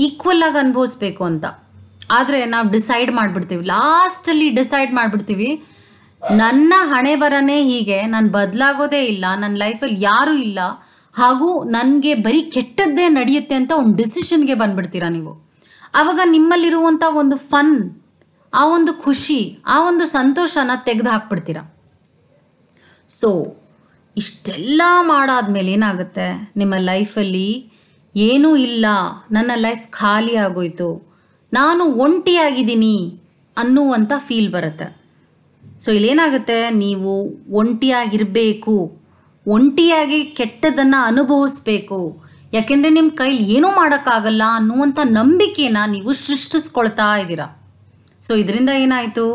ಈಕ್ವಲ್ ಆಗಿ ಅನುಭವಿಸ್ಬೇಕು ಅಂತ ಆದರೆ ನಾವು ಡಿಸೈಡ್ ಮಾಡಿಬಿಡ್ತೀವಿ ಲಾಸ್ಟಲ್ಲಿ ಡಿಸೈಡ್ ಮಾಡಿಬಿಡ್ತೀವಿ ನನ್ನ ಹಣೆ ಬರನೇ ಹೀಗೆ ನಾನು ಬದಲಾಗೋದೇ ಇಲ್ಲ ನನ್ನ ಲೈಫಲ್ಲಿ ಯಾರೂ ಇಲ್ಲ ಹಾಗೂ ನನಗೆ ಬರೀ ಕೆಟ್ಟದ್ದೇ ನಡೆಯುತ್ತೆ ಅಂತ ಒಂದು ಡಿಸಿಷನ್ಗೆ ಬಂದ್ಬಿಡ್ತೀರಾ ನೀವು ಆವಾಗ ನಿಮ್ಮಲ್ಲಿರುವಂಥ ಒಂದು ಫನ್ ಆ ಒಂದು ಖುಷಿ ಆ ಒಂದು ಸಂತೋಷನ ತೆಗೆದು ಹಾಕ್ಬಿಡ್ತೀರಾ ಸೊ ಇಷ್ಟೆಲ್ಲ ಮಾಡಾದ್ಮೇಲೆ ಏನಾಗುತ್ತೆ ನಿಮ್ಮ ಲೈಫಲ್ಲಿ ಏನೂ ಇಲ್ಲ ನನ್ನ ಲೈಫ್ ಖಾಲಿ ಆಗೋಯ್ತು ನಾನು ಒಂಟಿಯಾಗಿದ್ದೀನಿ ಅನ್ನುವಂಥ ಫೀಲ್ ಬರುತ್ತೆ ಸೊ ಇಲ್ಲೇನಾಗುತ್ತೆ ನೀವು ಒಂಟಿಯಾಗಿರಬೇಕು ಒಂಟಿಯಾಗಿ ಕೆಟ್ಟದನ್ನು ಅನುಭವಿಸ್ಬೇಕು ಯಾಕೆಂದರೆ ನಿಮ್ಮ ಕೈಲಿ ಏನೂ ಮಾಡೋಕ್ಕಾಗಲ್ಲ ಅನ್ನುವಂಥ ನಂಬಿಕೆನ ನೀವು ಸೃಷ್ಟಿಸ್ಕೊಳ್ತಾ ಇದ್ದೀರಾ ಸೊ ಇದರಿಂದ ಏನಾಯಿತು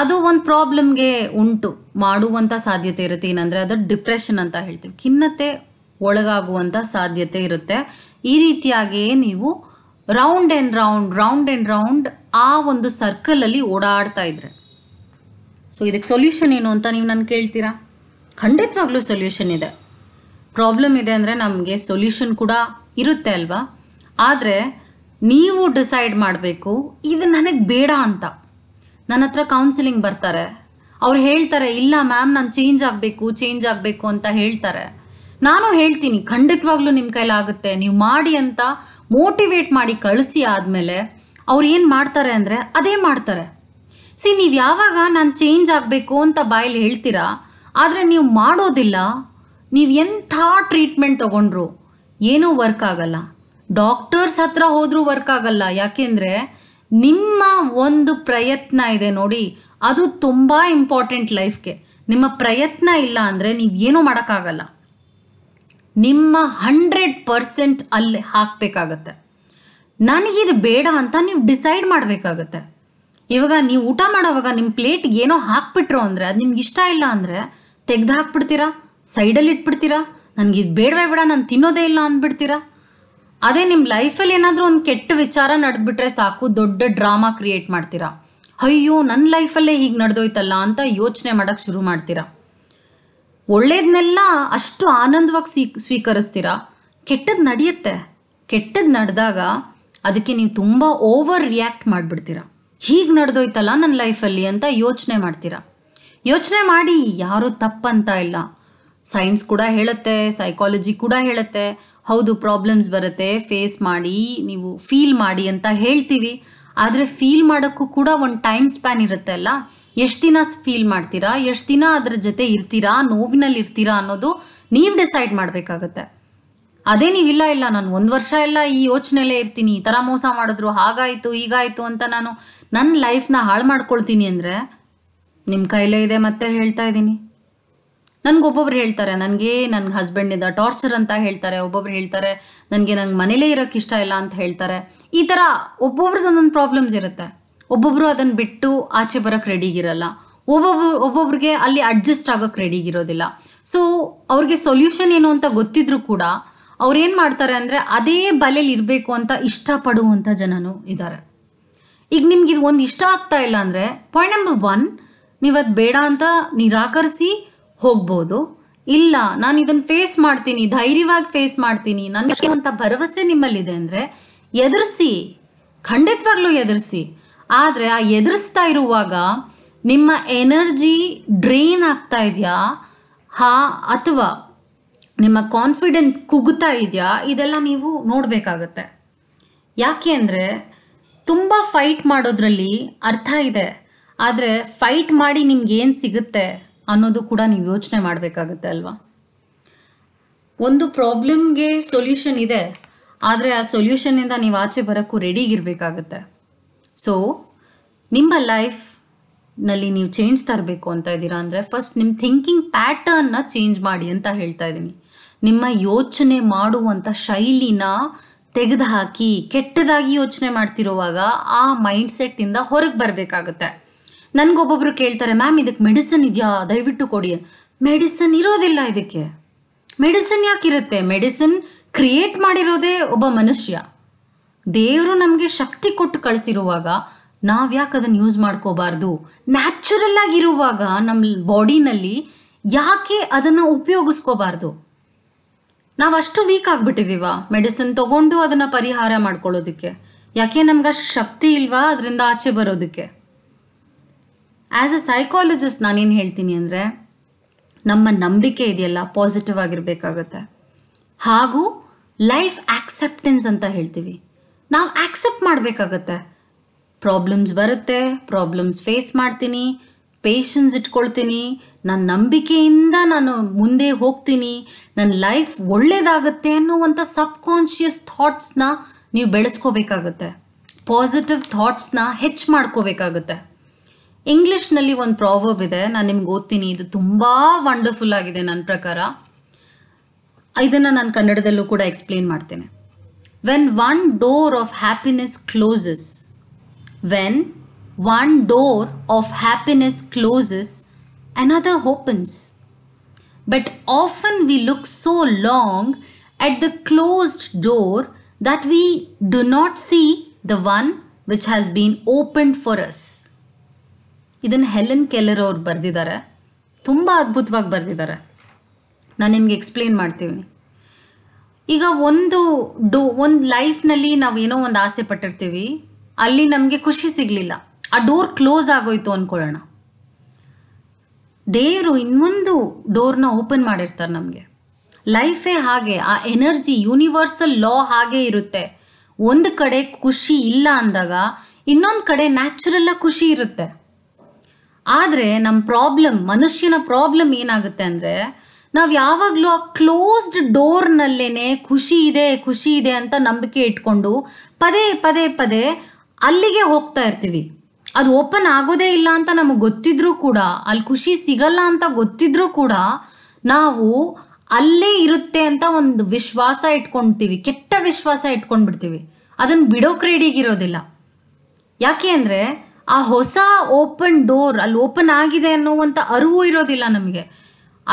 ಅದು ಒಂದು ಪ್ರಾಬ್ಲಮ್ಗೆ ಉಂಟು ಮಾಡುವಂಥ ಸಾಧ್ಯತೆ ಇರುತ್ತೆ ಏನಂದರೆ ಅದು ಡಿಪ್ರೆಷನ್ ಅಂತ ಹೇಳ್ತೀವಿ ಖಿನ್ನತೆ ಒಳಗಾಗುವಂಥ ಸಾಧ್ಯತೆ ಇರುತ್ತೆ ಈ ರೀತಿಯಾಗಿಯೇ ನೀವು round and round round and round ಆ ಒಂದು ಸರ್ಕಲಲ್ಲಿ ಓಡಾಡ್ತಾ ಇದ್ರೆ ಸೊ ಇದಕ್ಕೆ ಸೊಲ್ಯೂಷನ್ ಏನು ಅಂತ ನೀವು ನಾನು ಕೇಳ್ತೀರಾ ಖಂಡಿತವಾಗ್ಲೂ ಸೊಲ್ಯೂಷನ್ ಇದೆ ಪ್ರಾಬ್ಲಮ್ ಇದೆ ಅಂದರೆ ನಮಗೆ ಸೊಲ್ಯೂಷನ್ ಕೂಡ ಇರುತ್ತೆ ಅಲ್ವಾ ಆದರೆ ನೀವು ಡಿಸೈಡ್ ಮಾಡಬೇಕು ಇದು ನನಗೆ ಬೇಡ ಅಂತ ನನ್ನ ಹತ್ರ ಕೌನ್ಸಿಲಿಂಗ್ ಬರ್ತಾರೆ ಅವ್ರು ಹೇಳ್ತಾರೆ ಇಲ್ಲ ಮ್ಯಾಮ್ ನಾನು ಚೇಂಜ್ ಆಗಬೇಕು ಚೇಂಜ್ ಆಗಬೇಕು ಅಂತ ಹೇಳ್ತಾರೆ ನಾನು ಹೇಳ್ತೀನಿ ಖಂಡಿತವಾಗ್ಲೂ ನಿಮ್ಮ ಕೈಲಾಗುತ್ತೆ ನೀವು ಮಾಡಿ ಅಂತ ಮೋಟಿವೇಟ್ ಮಾಡಿ ಕಳಿಸಿ ಆದಮೇಲೆ ಅವ್ರು ಏನು ಮಾಡ್ತಾರೆ ಅಂದರೆ ಅದೇ ಮಾಡ್ತಾರೆ ಸಿ ನೀವು ಯಾವಾಗ ನಾನು ಚೇಂಜ್ ಆಗಬೇಕು ಅಂತ ಬಾಯಲ್ಲಿ ಹೇಳ್ತೀರಾ ಆದರೆ ನೀವು ಮಾಡೋದಿಲ್ಲ ನೀವು ಎಂಥ ಟ್ರೀಟ್ಮೆಂಟ್ ತೊಗೊಂಡ್ರು ಏನೂ ವರ್ಕ್ ಆಗಲ್ಲ ಡಾಕ್ಟರ್ಸ್ ಹತ್ರ ಹೋದರೂ ವರ್ಕ್ ಆಗಲ್ಲ ಯಾಕೆಂದರೆ ನಿಮ್ಮ ಒಂದು ಪ್ರಯತ್ನ ಇದೆ ನೋಡಿ ಅದು ತುಂಬ ಇಂಪಾರ್ಟೆಂಟ್ ಲೈಫ್ಗೆ ನಿಮ್ಮ ಪ್ರಯತ್ನ ಇಲ್ಲ ಅಂದರೆ ನೀವು ಏನೂ ಮಾಡೋಕ್ಕಾಗಲ್ಲ ನಿಮ್ಮ ಹಂಡ್ರೆಡ್ ಪರ್ಸೆಂಟ್ ಅಲ್ಲಿ ಹಾಕಬೇಕಾಗತ್ತೆ ನನಗಿದು ಬೇಡವಂತ ನೀವು ಡಿಸೈಡ್ ಮಾಡಬೇಕಾಗತ್ತೆ ಇವಾಗ ನೀವು ಊಟ ಮಾಡೋವಾಗ ನಿಮ್ಮ ಪ್ಲೇಟ್ಗೆ ಏನೋ ಹಾಕ್ಬಿಟ್ರು ಅಂದರೆ ಅದು ನಿಮ್ಗೆ ಇಷ್ಟ ಇಲ್ಲ ಅಂದರೆ ತೆಗೆದು ಹಾಕ್ಬಿಡ್ತೀರಾ ಸೈಡಲ್ಲಿ ಇಟ್ಬಿಡ್ತೀರಾ ನನಗಿದು ಇದು ಬೇಡವೇ ಬೇಡ ನಾನು ತಿನ್ನೋದೇ ಇಲ್ಲ ಅಂದ್ಬಿಡ್ತೀರಾ ಅದೇ ನಿಮ್ಮ ಲೈಫಲ್ಲಿ ಏನಾದರೂ ಒಂದು ಕೆಟ್ಟ ವಿಚಾರ ನಡೆದ್ಬಿಟ್ರೆ ಸಾಕು ದೊಡ್ಡ ಡ್ರಾಮಾ ಕ್ರಿಯೇಟ್ ಮಾಡ್ತೀರಾ ಅಯ್ಯೋ ನನ್ನ ಲೈಫಲ್ಲೇ ಹೀಗೆ ನಡೆದೋಯ್ತಲ್ಲ ಅಂತ ಯೋಚನೆ ಮಾಡೋಕ್ಕೆ ಶುರು ಮಾಡ್ತೀರಾ ಒಳ್ಳೇದನ್ನೆಲ್ಲ ಅಷ್ಟು ಆನಂದವಾಗಿ ಸ್ವೀ ಸ್ವೀಕರಿಸ್ತೀರಾ ಕೆಟ್ಟದ್ದು ನಡೆಯುತ್ತೆ ಕೆಟ್ಟದ್ದು ನಡೆದಾಗ ಅದಕ್ಕೆ ನೀವು ತುಂಬ ಓವರ್ ರಿಯಾಕ್ಟ್ ಮಾಡಿಬಿಡ್ತೀರಾ ಹೀಗೆ ನಡೆದೋಯ್ತಲ್ಲ ನನ್ನ ಲೈಫಲ್ಲಿ ಅಂತ ಯೋಚನೆ ಮಾಡ್ತೀರಾ ಯೋಚನೆ ಮಾಡಿ ಯಾರೂ ತಪ್ಪಂತ ಇಲ್ಲ ಸೈನ್ಸ್ ಕೂಡ ಹೇಳುತ್ತೆ ಸೈಕಾಲಜಿ ಕೂಡ ಹೇಳುತ್ತೆ ಹೌದು ಪ್ರಾಬ್ಲಮ್ಸ್ ಬರುತ್ತೆ ಫೇಸ್ ಮಾಡಿ ನೀವು ಫೀಲ್ ಮಾಡಿ ಅಂತ ಹೇಳ್ತೀವಿ ಆದರೆ ಫೀಲ್ ಮಾಡೋಕ್ಕೂ ಕೂಡ ಒಂದು ಟೈಮ್ ಸ್ಪ್ಯಾನ್ ಇರುತ್ತೆ ಅಲ್ಲ ಎಷ್ಟು ದಿನ ಫೀಲ್ ಮಾಡ್ತೀರಾ ಎಷ್ಟು ದಿನ ಅದರ ಜೊತೆ ಇರ್ತೀರಾ ನೋವಿನಲ್ಲಿ ಇರ್ತೀರಾ ಅನ್ನೋದು ನೀವು ಡಿಸೈಡ್ ಮಾಡಬೇಕಾಗತ್ತೆ ಅದೇ ನೀವು ಇಲ್ಲ ಇಲ್ಲ ನಾನು ಒಂದು ವರ್ಷ ಎಲ್ಲ ಈ ಯೋಚನೆಲ್ಲೇ ಇರ್ತೀನಿ ಈ ಥರ ಮೋಸ ಮಾಡಿದ್ರು ಹಾಗಾಯಿತು ಈಗಾಯಿತು ಅಂತ ನಾನು ನನ್ನ ಲೈಫ್ನ ಹಾಳು ಮಾಡ್ಕೊಳ್ತೀನಿ ಅಂದರೆ ನಿಮ್ಮ ಕೈಲೇ ಇದೆ ಮತ್ತೆ ಹೇಳ್ತಾ ಇದ್ದೀನಿ ನನಗೊಬ್ಬೊಬ್ರು ಹೇಳ್ತಾರೆ ನನಗೆ ನನ್ನ ಹಸ್ಬೆಂಡಿಂದ ಟಾರ್ಚರ್ ಅಂತ ಹೇಳ್ತಾರೆ ಒಬ್ಬೊಬ್ರು ಹೇಳ್ತಾರೆ ನನಗೆ ನಂಗೆ ಮನೇಲೇ ಇರೋಕ್ಕೆ ಇಷ್ಟ ಇಲ್ಲ ಅಂತ ಹೇಳ್ತಾರೆ ಈ ಥರ ಒಬ್ಬೊಬ್ರದ್ದು ಒಂದೊಂದು ಪ್ರಾಬ್ಲಮ್ಸ್ ಇರುತ್ತೆ ಒಬ್ಬೊಬ್ರು ಅದನ್ನು ಬಿಟ್ಟು ಆಚೆ ಬರೋಕ್ಕೆ ರೆಡಿಗಿರಲ್ಲ ಒಬ್ಬೊಬ್ರು ಒಬ್ಬೊಬ್ರಿಗೆ ಅಲ್ಲಿ ಅಡ್ಜಸ್ಟ್ ಆಗೋಕ್ಕೆ ರೆಡಿಗಿರೋದಿಲ್ಲ ಸೊ ಅವ್ರಿಗೆ ಸೊಲ್ಯೂಷನ್ ಏನು ಅಂತ ಗೊತ್ತಿದ್ರು ಕೂಡ ಅವ್ರೇನು ಮಾಡ್ತಾರೆ ಅಂದರೆ ಅದೇ ಬಲೆಯಲ್ಲಿ ಇರಬೇಕು ಅಂತ ಇಷ್ಟಪಡುವಂಥ ಜನನು ಇದ್ದಾರೆ ಈಗ ನಿಮ್ಗೆ ಇದು ಒಂದು ಇಷ್ಟ ಆಗ್ತಾ ಇಲ್ಲ ಅಂದರೆ ಪಾಯಿಂಟ್ ನಂಬರ್ ಒನ್ ನೀವು ಅದು ಬೇಡ ಅಂತ ನಿರಾಕರಿಸಿ ಹೋಗ್ಬೋದು ಇಲ್ಲ ನಾನು ಇದನ್ನು ಫೇಸ್ ಮಾಡ್ತೀನಿ ಧೈರ್ಯವಾಗಿ ಫೇಸ್ ಮಾಡ್ತೀನಿ ನನಗೆ ಅಂತ ಭರವಸೆ ನಿಮ್ಮಲ್ಲಿದೆ ಅಂದರೆ ಎದುರಿಸಿ ಖಂಡಿತವಾಗ್ಲೂ ಎದುರಿಸಿ ಆದರೆ ಆ ಎದುರಿಸ್ತಾ ಇರುವಾಗ ನಿಮ್ಮ ಎನರ್ಜಿ ಡ್ರೈನ್ ಆಗ್ತಾ ಇದೆಯಾ ಹಾ ಅಥವಾ ನಿಮ್ಮ ಕಾನ್ಫಿಡೆನ್ಸ್ ಕುಗ್ತಾ ಇದೆಯಾ ಇದೆಲ್ಲ ನೀವು ನೋಡಬೇಕಾಗತ್ತೆ ಯಾಕೆ ಅಂದರೆ ತುಂಬ ಫೈಟ್ ಮಾಡೋದ್ರಲ್ಲಿ ಅರ್ಥ ಇದೆ ಆದರೆ ಫೈಟ್ ಮಾಡಿ ಏನು ಸಿಗುತ್ತೆ ಅನ್ನೋದು ಕೂಡ ನೀವು ಯೋಚನೆ ಮಾಡಬೇಕಾಗುತ್ತೆ ಅಲ್ವಾ ಒಂದು ಪ್ರಾಬ್ಲಮ್ಗೆ ಸೊಲ್ಯೂಷನ್ ಇದೆ ಆದರೆ ಆ ಸೊಲ್ಯೂಷನ್ನಿಂದ ನೀವು ಆಚೆ ಬರೋಕ್ಕೂ ರೆಡಿಗಿರಬೇಕಾಗತ್ತೆ ಸೊ ನಿಮ್ಮ ಲೈಫ್ನಲ್ಲಿ ನೀವು ಚೇಂಜ್ ತರಬೇಕು ಅಂತ ಇದ್ದೀರಾ ಅಂದರೆ ಫಸ್ಟ್ ನಿಮ್ಮ ಥಿಂಕಿಂಗ್ ಪ್ಯಾಟರ್ನ ಚೇಂಜ್ ಮಾಡಿ ಅಂತ ಹೇಳ್ತಾ ಇದ್ದೀನಿ ನಿಮ್ಮ ಯೋಚನೆ ಮಾಡುವಂಥ ಶೈಲಿನ ತೆಗೆದುಹಾಕಿ ಕೆಟ್ಟದಾಗಿ ಯೋಚನೆ ಮಾಡ್ತಿರುವಾಗ ಆ ಮೈಂಡ್ ಹೊರಗೆ ಬರಬೇಕಾಗತ್ತೆ ನನಗೊಬ್ಬೊಬ್ರು ಕೇಳ್ತಾರೆ ಮ್ಯಾಮ್ ಇದಕ್ಕೆ ಮೆಡಿಸನ್ ಇದೆಯಾ ದಯವಿಟ್ಟು ಕೊಡಿ ಮೆಡಿಸನ್ ಇರೋದಿಲ್ಲ ಇದಕ್ಕೆ ಯಾಕೆ ಯಾಕಿರುತ್ತೆ ಮೆಡಿಸಿನ್ ಕ್ರಿಯೇಟ್ ಮಾಡಿರೋದೇ ಒಬ್ಬ ಮನುಷ್ಯ ದೇವರು ನಮಗೆ ಶಕ್ತಿ ಕೊಟ್ಟು ಕಳಿಸಿರುವಾಗ ನಾವು ಯಾಕೆ ಅದನ್ನು ಯೂಸ್ ಮಾಡ್ಕೋಬಾರ್ದು ನ್ಯಾಚುರಲ್ ಆಗಿರುವಾಗ ನಮ್ಮ ಬಾಡಿನಲ್ಲಿ ಯಾಕೆ ಅದನ್ನು ಉಪಯೋಗಿಸ್ಕೋಬಾರ್ದು ನಾವು ಅಷ್ಟು ವೀಕ್ ಆಗಿಬಿಟ್ಟಿದೀವ ಮೆಡಿಸಿನ್ ತಗೊಂಡು ಅದನ್ನು ಪರಿಹಾರ ಮಾಡ್ಕೊಳ್ಳೋದಕ್ಕೆ ಯಾಕೆ ನಮ್ಗೆ ಅಷ್ಟು ಶಕ್ತಿ ಇಲ್ವಾ ಅದರಿಂದ ಆಚೆ ಬರೋದಕ್ಕೆ ಆ್ಯಸ್ ಅ ಸೈಕಾಲಜಿಸ್ಟ್ ನಾನೇನು ಹೇಳ್ತೀನಿ ಅಂದರೆ ನಮ್ಮ ನಂಬಿಕೆ ಇದೆಯಲ್ಲ ಪಾಸಿಟಿವ್ ಆಗಿರಬೇಕಾಗತ್ತೆ ಹಾಗೂ ಲೈಫ್ ಆ್ಯಕ್ಸೆಪ್ಟೆನ್ಸ್ ಅಂತ ಹೇಳ್ತೀವಿ ನಾವು ಆ್ಯಕ್ಸೆಪ್ಟ್ ಮಾಡಬೇಕಾಗತ್ತೆ ಪ್ರಾಬ್ಲಮ್ಸ್ ಬರುತ್ತೆ ಪ್ರಾಬ್ಲಮ್ಸ್ ಫೇಸ್ ಮಾಡ್ತೀನಿ ಪೇಷನ್ಸ್ ಇಟ್ಕೊಳ್ತೀನಿ ನನ್ನ ನಂಬಿಕೆಯಿಂದ ನಾನು ಮುಂದೆ ಹೋಗ್ತೀನಿ ನನ್ನ ಲೈಫ್ ಒಳ್ಳೇದಾಗುತ್ತೆ ಅನ್ನುವಂಥ ಸಬ್ಕಾನ್ಷಿಯಸ್ ಥಾಟ್ಸ್ನ ನೀವು ಬೆಳೆಸ್ಕೋಬೇಕಾಗತ್ತೆ ಪಾಸಿಟಿವ್ ಥಾಟ್ಸ್ನ ಹೆಚ್ಚು ಮಾಡ್ಕೋಬೇಕಾಗತ್ತೆ ಇಂಗ್ಲಿಷ್ನಲ್ಲಿ ಒಂದು ಪ್ರಾವರ್ಬ್ ಇದೆ ನಾನು ನಿಮ್ಗೆ ಓದ್ತೀನಿ ಇದು ತುಂಬ ವಂಡರ್ಫುಲ್ ಆಗಿದೆ ನನ್ನ ಪ್ರಕಾರ ಇದನ್ನು ನಾನು ಕನ್ನಡದಲ್ಲೂ ಕೂಡ ಎಕ್ಸ್ಪ್ಲೇನ್ ಮಾಡ್ತೇನೆ when one door of happiness closes when one door of happiness closes another opens but often we look so long at the closed door that we do not see the one which has been opened for us ಇದನ್ನು Helen Keller ಅವ್ರು ಬರೆದಿದ್ದಾರೆ ತುಂಬ ಅದ್ಭುತವಾಗಿ ಬರೆದಿದ್ದಾರೆ ನಾನು ನಿಮ್ಗೆ explain ಮಾಡ್ತೀನಿ ಈಗ ಒಂದು ಡೋ ಒಂದು ಲೈಫ್ನಲ್ಲಿ ನಾವು ಏನೋ ಒಂದು ಆಸೆ ಪಟ್ಟಿರ್ತೀವಿ ಅಲ್ಲಿ ನಮಗೆ ಖುಷಿ ಸಿಗಲಿಲ್ಲ ಆ ಡೋರ್ ಕ್ಲೋಸ್ ಆಗೋಯ್ತು ಅಂದ್ಕೊಳ್ಳೋಣ ದೇವರು ಇನ್ನೊಂದು ಡೋರ್ನ ಓಪನ್ ಮಾಡಿರ್ತಾರೆ ನಮಗೆ ಲೈಫೇ ಹಾಗೆ ಆ ಎನರ್ಜಿ ಯೂನಿವರ್ಸಲ್ ಲಾ ಹಾಗೆ ಇರುತ್ತೆ ಒಂದು ಕಡೆ ಖುಷಿ ಇಲ್ಲ ಅಂದಾಗ ಇನ್ನೊಂದು ಕಡೆ ನ್ಯಾಚುರಲ್ಲ ಖುಷಿ ಇರುತ್ತೆ ಆದರೆ ನಮ್ಮ ಪ್ರಾಬ್ಲಮ್ ಮನುಷ್ಯನ ಪ್ರಾಬ್ಲಮ್ ಏನಾಗುತ್ತೆ ಅಂದರೆ ನಾವು ಯಾವಾಗಲೂ ಆ ಕ್ಲೋಸ್ಡ್ ಡೋರ್ನಲ್ಲೇ ಖುಷಿ ಇದೆ ಖುಷಿ ಇದೆ ಅಂತ ನಂಬಿಕೆ ಇಟ್ಕೊಂಡು ಪದೇ ಪದೇ ಪದೇ ಅಲ್ಲಿಗೆ ಹೋಗ್ತಾ ಇರ್ತೀವಿ ಅದು ಓಪನ್ ಆಗೋದೇ ಇಲ್ಲ ಅಂತ ನಮಗೆ ಗೊತ್ತಿದ್ರೂ ಕೂಡ ಅಲ್ಲಿ ಖುಷಿ ಸಿಗಲ್ಲ ಅಂತ ಗೊತ್ತಿದ್ರೂ ಕೂಡ ನಾವು ಅಲ್ಲೇ ಇರುತ್ತೆ ಅಂತ ಒಂದು ವಿಶ್ವಾಸ ಇಟ್ಕೊಳ್ತೀವಿ ಕೆಟ್ಟ ವಿಶ್ವಾಸ ಇಟ್ಕೊಂಡ್ಬಿಡ್ತೀವಿ ಅದನ್ನು ಬಿಡೋ ಇರೋದಿಲ್ಲ ಯಾಕೆ ಅಂದರೆ ಆ ಹೊಸ ಓಪನ್ ಡೋರ್ ಅಲ್ಲಿ ಓಪನ್ ಆಗಿದೆ ಅನ್ನೋವಂಥ ಅರಿವು ಇರೋದಿಲ್ಲ ನಮಗೆ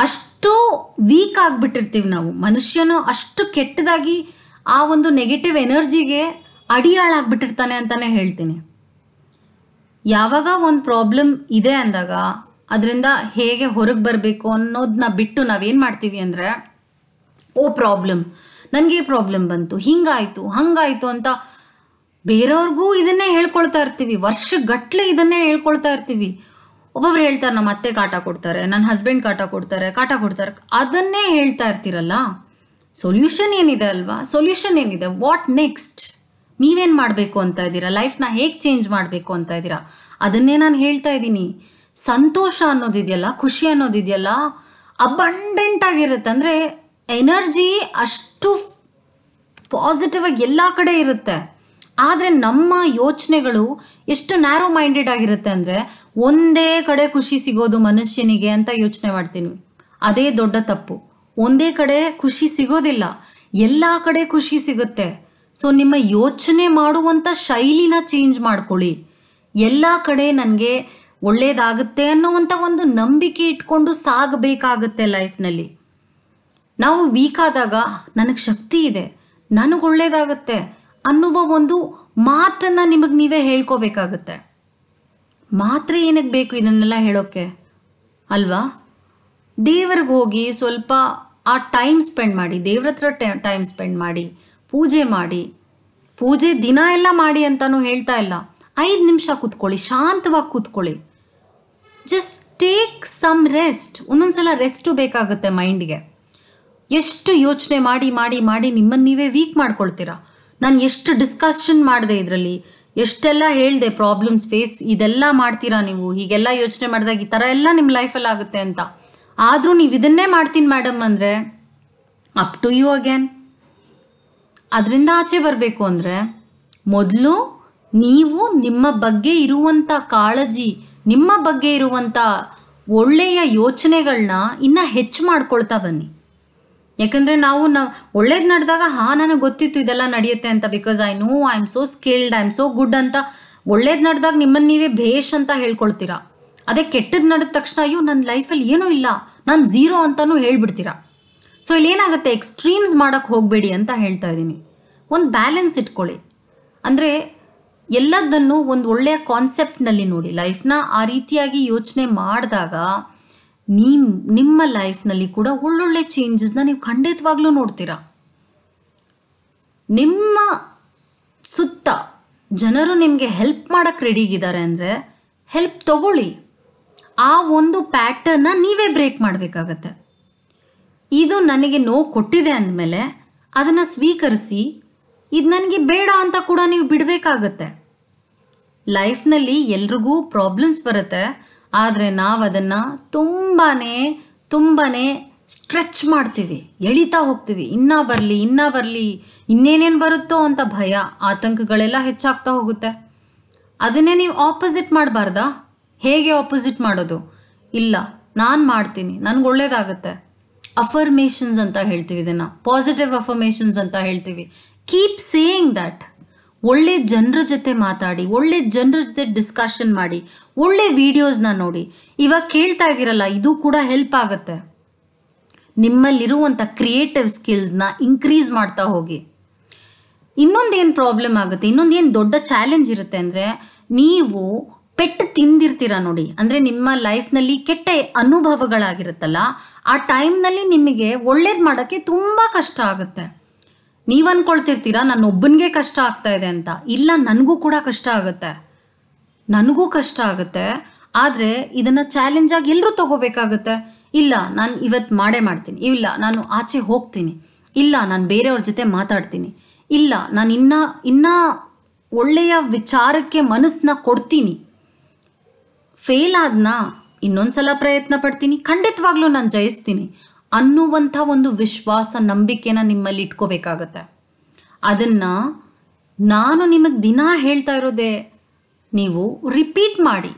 ಅಷ್ಟು ವೀಕ್ ಆಗಿಬಿಟ್ಟಿರ್ತೀವಿ ನಾವು ಮನುಷ್ಯನು ಅಷ್ಟು ಕೆಟ್ಟದಾಗಿ ಆ ಒಂದು ನೆಗೆಟಿವ್ ಎನರ್ಜಿಗೆ ಅಡಿಯಾಳಾಗ್ಬಿಟ್ಟಿರ್ತಾನೆ ಅಂತಾನೆ ಹೇಳ್ತೀನಿ ಯಾವಾಗ ಒಂದು ಪ್ರಾಬ್ಲಮ್ ಇದೆ ಅಂದಾಗ ಅದರಿಂದ ಹೇಗೆ ಹೊರಗೆ ಬರಬೇಕು ಅನ್ನೋದನ್ನ ಬಿಟ್ಟು ನಾವೇನು ಮಾಡ್ತೀವಿ ಅಂದರೆ ಓ ಪ್ರಾಬ್ಲಮ್ ನನಗೆ ಪ್ರಾಬ್ಲಮ್ ಬಂತು ಹಿಂಗಾಯಿತು ಹಂಗಾಯಿತು ಅಂತ ಬೇರೆಯವ್ರಿಗೂ ಇದನ್ನೇ ಹೇಳ್ಕೊಳ್ತಾ ಇರ್ತೀವಿ ವರ್ಷಗಟ್ಟಲೆ ಇದನ್ನೇ ಹೇಳ್ಕೊಳ್ತಾ ಇರ್ತೀವಿ ಒಬ್ಬೊಬ್ರು ಹೇಳ್ತಾರೆ ನಮ್ಮ ಅತ್ತೆ ಕಾಟ ಕೊಡ್ತಾರೆ ನನ್ನ ಹಸ್ಬೆಂಡ್ ಕಾಟ ಕೊಡ್ತಾರೆ ಕಾಟ ಕೊಡ್ತಾರೆ ಅದನ್ನೇ ಹೇಳ್ತಾ ಇರ್ತೀರಲ್ಲ ಸೊಲ್ಯೂಷನ್ ಏನಿದೆ ಅಲ್ವಾ ಸೊಲ್ಯೂಷನ್ ಏನಿದೆ ವಾಟ್ ನೆಕ್ಸ್ಟ್ ನೀವೇನು ಮಾಡಬೇಕು ಅಂತ ಇದ್ದೀರಾ ಲೈಫ್ನ ಹೇಗೆ ಚೇಂಜ್ ಮಾಡಬೇಕು ಅಂತ ಇದ್ದೀರಾ ಅದನ್ನೇ ನಾನು ಹೇಳ್ತಾ ಇದ್ದೀನಿ ಸಂತೋಷ ಅನ್ನೋದಿದೆಯಲ್ಲ ಖುಷಿ ಅನ್ನೋದಿದೆಯಲ್ಲ ಅಬಂಡೆಂಟ್ ಆಗಿರುತ್ತೆ ಅಂದರೆ ಎನರ್ಜಿ ಅಷ್ಟು ಪಾಸಿಟಿವ್ ಆಗಿ ಎಲ್ಲ ಕಡೆ ಇರುತ್ತೆ ಆದರೆ ನಮ್ಮ ಯೋಚನೆಗಳು ಎಷ್ಟು ನ್ಯಾರೋ ಮೈಂಡೆಡ್ ಆಗಿರುತ್ತೆ ಅಂದರೆ ಒಂದೇ ಕಡೆ ಖುಷಿ ಸಿಗೋದು ಮನುಷ್ಯನಿಗೆ ಅಂತ ಯೋಚನೆ ಮಾಡ್ತೀನಿ ಅದೇ ದೊಡ್ಡ ತಪ್ಪು ಒಂದೇ ಕಡೆ ಖುಷಿ ಸಿಗೋದಿಲ್ಲ ಎಲ್ಲ ಕಡೆ ಖುಷಿ ಸಿಗುತ್ತೆ ಸೊ ನಿಮ್ಮ ಯೋಚನೆ ಮಾಡುವಂಥ ಶೈಲಿನ ಚೇಂಜ್ ಮಾಡ್ಕೊಳ್ಳಿ ಎಲ್ಲ ಕಡೆ ನನಗೆ ಒಳ್ಳೇದಾಗುತ್ತೆ ಅನ್ನುವಂಥ ಒಂದು ನಂಬಿಕೆ ಇಟ್ಕೊಂಡು ಸಾಗಬೇಕಾಗುತ್ತೆ ಲೈಫ್ನಲ್ಲಿ ನಾವು ವೀಕ್ ಆದಾಗ ನನಗೆ ಶಕ್ತಿ ಇದೆ ನನಗೆ ಒಳ್ಳೇದಾಗುತ್ತೆ ಅನ್ನುವ ಒಂದು ಮಾತನ್ನು ನಿಮಗೆ ನೀವೇ ಹೇಳ್ಕೋಬೇಕಾಗತ್ತೆ ಮಾತ್ರ ಏನಕ್ಕೆ ಬೇಕು ಇದನ್ನೆಲ್ಲ ಹೇಳೋಕ್ಕೆ ಅಲ್ವಾ ದೇವರಿಗೆ ಹೋಗಿ ಸ್ವಲ್ಪ ಆ ಟೈಮ್ ಸ್ಪೆಂಡ್ ಮಾಡಿ ದೇವ್ರ ಹತ್ರ ಟೈಮ್ ಸ್ಪೆಂಡ್ ಮಾಡಿ ಪೂಜೆ ಮಾಡಿ ಪೂಜೆ ದಿನ ಎಲ್ಲ ಮಾಡಿ ಅಂತಾನು ಹೇಳ್ತಾ ಇಲ್ಲ ಐದು ನಿಮಿಷ ಕೂತ್ಕೊಳ್ಳಿ ಶಾಂತವಾಗಿ ಕೂತ್ಕೊಳ್ಳಿ ಜಸ್ಟ್ ಟೇಕ್ ಸಮ್ ರೆಸ್ಟ್ ಒಂದೊಂದು ಸಲ ರೆಸ್ಟು ಬೇಕಾಗುತ್ತೆ ಮೈಂಡ್ಗೆ ಎಷ್ಟು ಯೋಚನೆ ಮಾಡಿ ಮಾಡಿ ಮಾಡಿ ನಿಮ್ಮನ್ನು ನೀವೇ ವೀಕ್ ಮಾಡ್ಕೊಳ್ತೀರಾ ನಾನು ಎಷ್ಟು ಡಿಸ್ಕಷನ್ ಮಾಡಿದೆ ಇದರಲ್ಲಿ ಎಷ್ಟೆಲ್ಲ ಹೇಳಿದೆ ಪ್ರಾಬ್ಲಮ್ಸ್ ಫೇಸ್ ಇದೆಲ್ಲ ಮಾಡ್ತೀರಾ ನೀವು ಹೀಗೆಲ್ಲ ಯೋಚನೆ ಮಾಡಿದಾಗ ಈ ಥರ ಎಲ್ಲ ನಿಮ್ಮ ಲೈಫಲ್ಲಿ ಆಗುತ್ತೆ ಅಂತ ಆದರೂ ನೀವು ಇದನ್ನೇ ಮಾಡ್ತೀನಿ ಮೇಡಮ್ ಅಂದರೆ ಅಪ್ ಟು ಯು ಅಗೇನ್ ಅದರಿಂದ ಆಚೆ ಬರಬೇಕು ಅಂದರೆ ಮೊದಲು ನೀವು ನಿಮ್ಮ ಬಗ್ಗೆ ಇರುವಂಥ ಕಾಳಜಿ ನಿಮ್ಮ ಬಗ್ಗೆ ಇರುವಂಥ ಒಳ್ಳೆಯ ಯೋಚನೆಗಳನ್ನ ಇನ್ನೂ ಹೆಚ್ಚು ಮಾಡ್ಕೊಳ್ತಾ ಬನ್ನಿ ಯಾಕಂದರೆ ನಾವು ನ ಒಳ್ಳೇದು ನಡೆದಾಗ ಹಾ ನನಗೆ ಗೊತ್ತಿತ್ತು ಇದೆಲ್ಲ ನಡೆಯುತ್ತೆ ಅಂತ because I know I am so skilled I am so good ಅಂತ ಒಳ್ಳೇದು ನಡೆದಾಗ ನಿಮ್ಮನ್ನು ನೀವೇ ಭೇಷ್ ಅಂತ ಹೇಳ್ಕೊಳ್ತೀರಾ ಅದೇ ಕೆಟ್ಟದ್ದು ನಡೆದ ತಕ್ಷಣ ಅಯ್ಯೋ ನನ್ನ ಲೈಫಲ್ಲಿ ಏನೂ ಇಲ್ಲ ನಾನು ಝೀರೋ ಅಂತಲೂ ಹೇಳ್ಬಿಡ್ತೀರಾ ಸೊ ಇಲ್ಲಿ ಏನಾಗುತ್ತೆ ಎಕ್ಸ್ಟ್ರೀಮ್ಸ್ ಮಾಡೋಕ್ಕೆ ಹೋಗಬೇಡಿ ಅಂತ ಹೇಳ್ತಾ ಇದ್ದೀನಿ ಒಂದು ಬ್ಯಾಲೆನ್ಸ್ ಇಟ್ಕೊಳ್ಳಿ ಅಂದರೆ ಎಲ್ಲದನ್ನು ಒಂದು ಒಳ್ಳೆಯ ಕಾನ್ಸೆಪ್ಟ್ನಲ್ಲಿ ನೋಡಿ ಲೈಫ್ನ ಆ ರೀತಿಯಾಗಿ ಯೋಚನೆ ಮಾಡಿದಾಗ ನಿಮ್ಮ ನಿಮ್ಮ ಲೈಫ್ನಲ್ಲಿ ಕೂಡ ಒಳ್ಳೊಳ್ಳೆ ಚೇಂಜಸ್ನ ನೀವು ಖಂಡಿತವಾಗ್ಲೂ ನೋಡ್ತೀರಾ ನಿಮ್ಮ ಸುತ್ತ ಜನರು ನಿಮಗೆ ಹೆಲ್ಪ್ ಮಾಡೋಕ್ಕೆ ರೆಡಿಗಿದ್ದಾರೆ ಅಂದರೆ ಹೆಲ್ಪ್ ತಗೊಳ್ಳಿ ಆ ಒಂದು ಪ್ಯಾಟರ್ನ ನೀವೇ ಬ್ರೇಕ್ ಮಾಡಬೇಕಾಗತ್ತೆ ಇದು ನನಗೆ ನೋವು ಕೊಟ್ಟಿದೆ ಅಂದಮೇಲೆ ಅದನ್ನು ಸ್ವೀಕರಿಸಿ ಇದು ನನಗೆ ಬೇಡ ಅಂತ ಕೂಡ ನೀವು ಬಿಡಬೇಕಾಗತ್ತೆ ಲೈಫ್ನಲ್ಲಿ ಎಲ್ರಿಗೂ ಪ್ರಾಬ್ಲಮ್ಸ್ ಬರುತ್ತೆ ಆದರೆ ನಾವು ಅದನ್ನು ತುಂಬಾ ತುಂಬಾ ಸ್ಟ್ರೆಚ್ ಮಾಡ್ತೀವಿ ಎಳಿತಾ ಹೋಗ್ತೀವಿ ಇನ್ನೂ ಬರಲಿ ಇನ್ನೂ ಬರಲಿ ಇನ್ನೇನೇನು ಬರುತ್ತೋ ಅಂತ ಭಯ ಆತಂಕಗಳೆಲ್ಲ ಹೆಚ್ಚಾಗ್ತಾ ಹೋಗುತ್ತೆ ಅದನ್ನೇ ನೀವು ಆಪೋಸಿಟ್ ಮಾಡಬಾರ್ದಾ ಹೇಗೆ ಆಪೋಸಿಟ್ ಮಾಡೋದು ಇಲ್ಲ ನಾನು ಮಾಡ್ತೀನಿ ನನಗೆ ಒಳ್ಳೇದಾಗುತ್ತೆ ಅಫರ್ಮೇಷನ್ಸ್ ಅಂತ ಹೇಳ್ತೀವಿ ಇದನ್ನು ಪಾಸಿಟಿವ್ ಅಫರ್ಮೇಷನ್ಸ್ ಅಂತ ಹೇಳ್ತೀವಿ ಕೀಪ್ ಸೇಯಿಂಗ್ ದ್ಯಾಟ್ ಒಳ್ಳೆ ಜನರ ಜೊತೆ ಮಾತಾಡಿ ಒಳ್ಳೆ ಜನರ ಜೊತೆ ಡಿಸ್ಕಷನ್ ಮಾಡಿ ಒಳ್ಳೆ ವಿಡಿಯೋಸ್ನ ನೋಡಿ ಇವಾಗ ಕೇಳ್ತಾ ಇದ್ದೀರಲ್ಲ ಇದು ಕೂಡ ಹೆಲ್ಪ್ ಆಗುತ್ತೆ ನಿಮ್ಮಲ್ಲಿರುವಂಥ ಕ್ರಿಯೇಟಿವ್ ಸ್ಕಿಲ್ಸ್ನ ಇನ್ಕ್ರೀಸ್ ಮಾಡ್ತಾ ಹೋಗಿ ಇನ್ನೊಂದೇನು ಪ್ರಾಬ್ಲಮ್ ಆಗುತ್ತೆ ಇನ್ನೊಂದೇನು ದೊಡ್ಡ ಚಾಲೆಂಜ್ ಇರುತ್ತೆ ಅಂದರೆ ನೀವು ಪೆಟ್ಟು ತಿಂದಿರ್ತೀರ ನೋಡಿ ಅಂದರೆ ನಿಮ್ಮ ಲೈಫ್ನಲ್ಲಿ ಕೆಟ್ಟ ಅನುಭವಗಳಾಗಿರುತ್ತಲ್ಲ ಆ ಟೈಮ್ನಲ್ಲಿ ನಿಮಗೆ ಒಳ್ಳೇದು ಮಾಡೋಕ್ಕೆ ತುಂಬ ಕಷ್ಟ ಆಗುತ್ತೆ ನೀವು ಅನ್ಕೊಳ್ತಿರ್ತೀರಾ ನನ್ನೊಬ್ಬನಿಗೆ ಕಷ್ಟ ಆಗ್ತಾ ಇದೆ ಅಂತ ಇಲ್ಲ ನನಗೂ ಕೂಡ ಕಷ್ಟ ಆಗುತ್ತೆ ನನಗೂ ಕಷ್ಟ ಆಗುತ್ತೆ ಆದರೆ ಇದನ್ನು ಆಗಿ ಎಲ್ಲರೂ ತಗೋಬೇಕಾಗುತ್ತೆ ಇಲ್ಲ ನಾನು ಇವತ್ತು ಮಾಡೇ ಮಾಡ್ತೀನಿ ಇಲ್ಲ ನಾನು ಆಚೆ ಹೋಗ್ತೀನಿ ಇಲ್ಲ ನಾನು ಬೇರೆಯವ್ರ ಜೊತೆ ಮಾತಾಡ್ತೀನಿ ಇಲ್ಲ ನಾನು ಇನ್ನ ಇನ್ನೂ ಒಳ್ಳೆಯ ವಿಚಾರಕ್ಕೆ ಮನಸ್ಸನ್ನ ಕೊಡ್ತೀನಿ ಫೇಲ್ ಆದ್ನ ಇನ್ನೊಂದು ಸಲ ಪ್ರಯತ್ನ ಪಡ್ತೀನಿ ಖಂಡಿತವಾಗ್ಲೂ ನಾನು ಜಯಿಸ್ತೀನಿ ಅನ್ನುವಂಥ ಒಂದು ವಿಶ್ವಾಸ ನಂಬಿಕೆನ ನಿಮ್ಮಲ್ಲಿ ಇಟ್ಕೋಬೇಕಾಗತ್ತೆ ಅದನ್ನು ನಾನು ನಿಮಗೆ ದಿನ ಹೇಳ್ತಾ ಇರೋದೇ ನೀವು ರಿಪೀಟ್ ಮಾಡಿ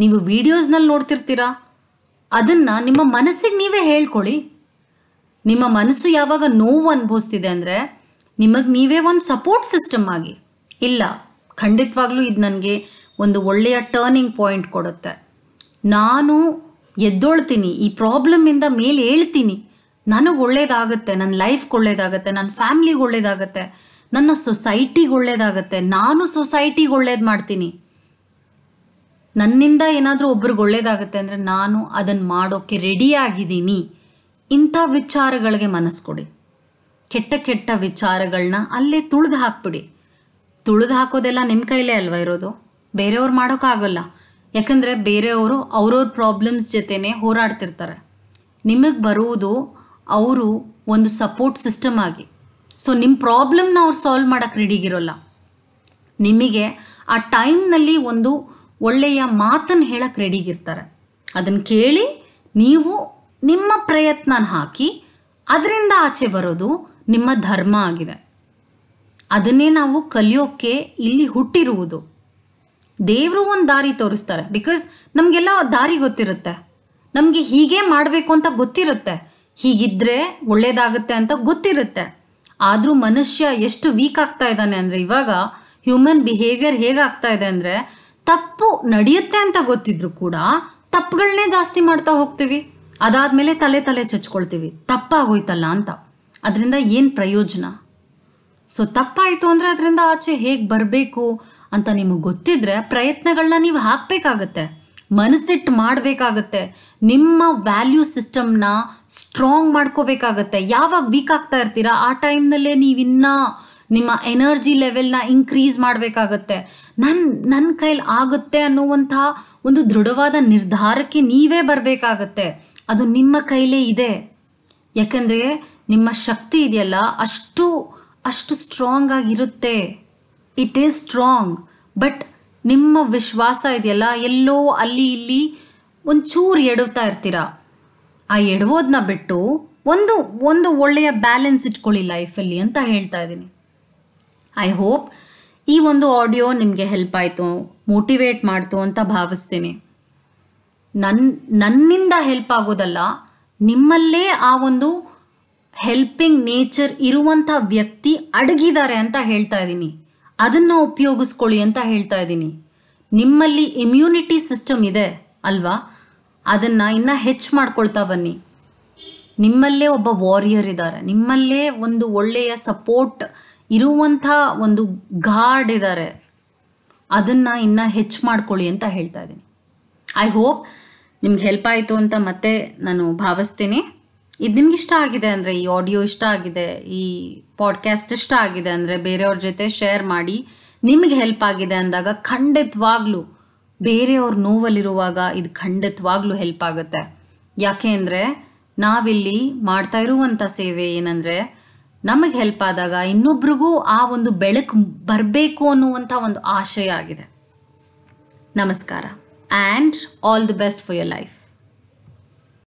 ನೀವು ವಿಡಿಯೋಸ್ನಲ್ಲಿ ನೋಡ್ತಿರ್ತೀರಾ ಅದನ್ನು ನಿಮ್ಮ ಮನಸ್ಸಿಗೆ ನೀವೇ ಹೇಳ್ಕೊಳ್ಳಿ ನಿಮ್ಮ ಮನಸ್ಸು ಯಾವಾಗ ನೋವು ಅನುಭವಿಸ್ತಿದೆ ಅಂದರೆ ನಿಮಗೆ ನೀವೇ ಒಂದು ಸಪೋರ್ಟ್ ಸಿಸ್ಟಮ್ ಆಗಿ ಇಲ್ಲ ಖಂಡಿತವಾಗ್ಲೂ ಇದು ನನಗೆ ಒಂದು ಒಳ್ಳೆಯ ಟರ್ನಿಂಗ್ ಪಾಯಿಂಟ್ ಕೊಡುತ್ತೆ ನಾನು ಎದ್ದೊಳ್ತೀನಿ ಈ ಇಂದ ಮೇಲೆ ಹೇಳ್ತೀನಿ ನನಗೆ ಒಳ್ಳೇದಾಗುತ್ತೆ ನನ್ನ ಲೈಫ್ಗೆ ಒಳ್ಳೇದಾಗುತ್ತೆ ನನ್ನ ಫ್ಯಾಮ್ಲಿಗೆ ಒಳ್ಳೇದಾಗುತ್ತೆ ನನ್ನ ಸೊಸೈಟಿಗೆ ಒಳ್ಳೇದಾಗುತ್ತೆ ನಾನು ಸೊಸೈಟಿಗೆ ಒಳ್ಳೇದು ಮಾಡ್ತೀನಿ ನನ್ನಿಂದ ಏನಾದರೂ ಒಬ್ರಿಗೆ ಒಳ್ಳೇದಾಗುತ್ತೆ ಅಂದರೆ ನಾನು ಅದನ್ನು ಮಾಡೋಕ್ಕೆ ರೆಡಿಯಾಗಿದ್ದೀನಿ ಇಂಥ ವಿಚಾರಗಳಿಗೆ ಮನಸ್ಸು ಕೊಡಿ ಕೆಟ್ಟ ಕೆಟ್ಟ ವಿಚಾರಗಳನ್ನ ಅಲ್ಲೇ ತುಳಿದು ಹಾಕ್ಬಿಡಿ ತುಳಿದು ಹಾಕೋದೆಲ್ಲ ನಿಮ್ಮ ಕೈಲೇ ಅಲ್ವಾ ಇರೋದು ಬೇರೆಯವ್ರು ಮಾಡೋಕ್ಕಾಗಲ್ಲ ಯಾಕಂದರೆ ಬೇರೆಯವರು ಅವ್ರವ್ರ ಪ್ರಾಬ್ಲಮ್ಸ್ ಜೊತೆನೇ ಹೋರಾಡ್ತಿರ್ತಾರೆ ನಿಮಗೆ ಬರುವುದು ಅವರು ಒಂದು ಸಪೋರ್ಟ್ ಸಿಸ್ಟಮ್ ಆಗಿ ಸೊ ನಿಮ್ಮ ಪ್ರಾಬ್ಲಮ್ನ ಅವ್ರು ಸಾಲ್ವ್ ಮಾಡೋಕ್ಕೆ ರೆಡಿಗಿರೋಲ್ಲ ನಿಮಗೆ ಆ ಟೈಮ್ನಲ್ಲಿ ಒಂದು ಒಳ್ಳೆಯ ಮಾತನ್ನು ಹೇಳಕ್ಕೆ ರೆಡಿಗಿರ್ತಾರೆ ಅದನ್ನು ಕೇಳಿ ನೀವು ನಿಮ್ಮ ಪ್ರಯತ್ನನ ಹಾಕಿ ಅದರಿಂದ ಆಚೆ ಬರೋದು ನಿಮ್ಮ ಧರ್ಮ ಆಗಿದೆ ಅದನ್ನೇ ನಾವು ಕಲಿಯೋಕ್ಕೆ ಇಲ್ಲಿ ಹುಟ್ಟಿರುವುದು ದೇವರು ಒಂದು ದಾರಿ ತೋರಿಸ್ತಾರೆ ಬಿಕಾಸ್ ನಮಗೆಲ್ಲ ದಾರಿ ಗೊತ್ತಿರುತ್ತೆ ನಮಗೆ ಹೀಗೆ ಮಾಡಬೇಕು ಅಂತ ಗೊತ್ತಿರುತ್ತೆ ಹೀಗಿದ್ರೆ ಒಳ್ಳೇದಾಗುತ್ತೆ ಅಂತ ಗೊತ್ತಿರುತ್ತೆ ಆದರೂ ಮನುಷ್ಯ ಎಷ್ಟು ವೀಕ್ ಆಗ್ತಾ ಇದ್ದಾನೆ ಅಂದರೆ ಇವಾಗ ಹ್ಯೂಮನ್ ಬಿಹೇವಿಯರ್ ಹೇಗಾಗ್ತಾ ಇದೆ ಅಂದರೆ ತಪ್ಪು ನಡೆಯುತ್ತೆ ಅಂತ ಗೊತ್ತಿದ್ರು ಕೂಡ ತಪ್ಪುಗಳನ್ನೇ ಜಾಸ್ತಿ ಮಾಡ್ತಾ ಹೋಗ್ತೀವಿ ಅದಾದಮೇಲೆ ತಲೆ ತಲೆ ಚಚ್ಕೊಳ್ತೀವಿ ತಪ್ಪಾಗೋಯ್ತಲ್ಲ ಅಂತ ಅದರಿಂದ ಏನು ಪ್ರಯೋಜನ ಸೊ ತಪ್ಪಾಯಿತು ಅಂದರೆ ಅದರಿಂದ ಆಚೆ ಹೇಗೆ ಬರಬೇಕು ಅಂತ ನಿಮಗೆ ಗೊತ್ತಿದ್ರೆ ಪ್ರಯತ್ನಗಳನ್ನ ನೀವು ಹಾಕಬೇಕಾಗತ್ತೆ ಮನಸ್ಸಿಟ್ಟು ಮಾಡಬೇಕಾಗತ್ತೆ ನಿಮ್ಮ ವ್ಯಾಲ್ಯೂ ಸಿಸ್ಟಮ್ನ ಸ್ಟ್ರಾಂಗ್ ಮಾಡ್ಕೋಬೇಕಾಗತ್ತೆ ಯಾವಾಗ ವೀಕ್ ಆಗ್ತಾ ಇರ್ತೀರಾ ಆ ಟೈಮ್ನಲ್ಲೇ ನೀವಿನ್ನ ನಿಮ್ಮ ಎನರ್ಜಿ ಲೆವೆಲ್ನ ಇನ್ಕ್ರೀಸ್ ಮಾಡಬೇಕಾಗತ್ತೆ ನನ್ನ ನನ್ನ ಕೈಲಿ ಆಗುತ್ತೆ ಅನ್ನುವಂಥ ಒಂದು ದೃಢವಾದ ನಿರ್ಧಾರಕ್ಕೆ ನೀವೇ ಬರಬೇಕಾಗತ್ತೆ ಅದು ನಿಮ್ಮ ಕೈಲೇ ಇದೆ ಯಾಕಂದರೆ ನಿಮ್ಮ ಶಕ್ತಿ ಇದೆಯಲ್ಲ ಅಷ್ಟು ಅಷ್ಟು ಸ್ಟ್ರಾಂಗ್ ಆಗಿರುತ್ತೆ ಇಟ್ ಈಸ್ ಸ್ಟ್ರಾಂಗ್ ಬಟ್ ನಿಮ್ಮ ವಿಶ್ವಾಸ ಇದೆಯಲ್ಲ ಎಲ್ಲೋ ಅಲ್ಲಿ ಇಲ್ಲಿ ಒಂಚೂರು ಎಡುತ್ತಾ ಇರ್ತೀರ ಆ ಎಡವೋದನ್ನ ಬಿಟ್ಟು ಒಂದು ಒಂದು ಒಳ್ಳೆಯ ಬ್ಯಾಲೆನ್ಸ್ ಇಟ್ಕೊಳ್ಳಿ ಲೈಫಲ್ಲಿ ಅಂತ ಹೇಳ್ತಾ ಇದ್ದೀನಿ ಐ ಹೋಪ್ ಈ ಒಂದು ಆಡಿಯೋ ನಿಮಗೆ ಹೆಲ್ಪ್ ಆಯಿತು ಮೋಟಿವೇಟ್ ಮಾಡ್ತು ಅಂತ ಭಾವಿಸ್ತೀನಿ ನನ್ನ ನನ್ನಿಂದ ಹೆಲ್ಪ್ ಆಗೋದಲ್ಲ ನಿಮ್ಮಲ್ಲೇ ಆ ಒಂದು ಹೆಲ್ಪಿಂಗ್ ನೇಚರ್ ಇರುವಂಥ ವ್ಯಕ್ತಿ ಅಡಗಿದ್ದಾರೆ ಅಂತ ಹೇಳ್ತಾ ಇದ್ದೀನಿ ಅದನ್ನು ಉಪಯೋಗಿಸ್ಕೊಳ್ಳಿ ಅಂತ ಹೇಳ್ತಾ ಇದ್ದೀನಿ ನಿಮ್ಮಲ್ಲಿ ಇಮ್ಯುನಿಟಿ ಸಿಸ್ಟಮ್ ಇದೆ ಅಲ್ವಾ ಅದನ್ನು ಇನ್ನೂ ಹೆಚ್ಚು ಮಾಡ್ಕೊಳ್ತಾ ಬನ್ನಿ ನಿಮ್ಮಲ್ಲೇ ಒಬ್ಬ ವಾರಿಯರ್ ಇದ್ದಾರೆ ನಿಮ್ಮಲ್ಲೇ ಒಂದು ಒಳ್ಳೆಯ ಸಪೋರ್ಟ್ ಇರುವಂಥ ಒಂದು ಗಾರ್ಡ್ ಇದ್ದಾರೆ ಅದನ್ನು ಇನ್ನೂ ಹೆಚ್ಚು ಮಾಡ್ಕೊಳ್ಳಿ ಅಂತ ಹೇಳ್ತಾ ಇದ್ದೀನಿ ಐ ಹೋಪ್ ನಿಮ್ಗೆ ಹೆಲ್ಪ್ ಆಯಿತು ಅಂತ ಮತ್ತೆ ನಾನು ಭಾವಿಸ್ತೀನಿ ಇದು ನಿಮ್ಗೆ ಇಷ್ಟ ಆಗಿದೆ ಅಂದರೆ ಈ ಆಡಿಯೋ ಇಷ್ಟ ಆಗಿದೆ ಈ ಪಾಡ್ಕ್ಯಾಸ್ಟ್ ಇಷ್ಟ ಆಗಿದೆ ಅಂದರೆ ಬೇರೆಯವ್ರ ಜೊತೆ ಶೇರ್ ಮಾಡಿ ನಿಮಗೆ ಹೆಲ್ಪ್ ಆಗಿದೆ ಅಂದಾಗ ಖಂಡಿತವಾಗ್ಲೂ ಬೇರೆಯವ್ರ ನೋವಲ್ಲಿರುವಾಗ ಇದು ಖಂಡಿತವಾಗ್ಲೂ ಹೆಲ್ಪ್ ಆಗುತ್ತೆ ಯಾಕೆ ಅಂದರೆ ನಾವಿಲ್ಲಿ ಮಾಡ್ತಾ ಇರುವಂಥ ಸೇವೆ ಏನಂದರೆ ನಮಗೆ ಹೆಲ್ಪ್ ಆದಾಗ ಇನ್ನೊಬ್ರಿಗೂ ಆ ಒಂದು ಬೆಳಕು ಬರಬೇಕು ಅನ್ನುವಂಥ ಒಂದು ಆಶಯ ಆಗಿದೆ ನಮಸ್ಕಾರ and all the best for your life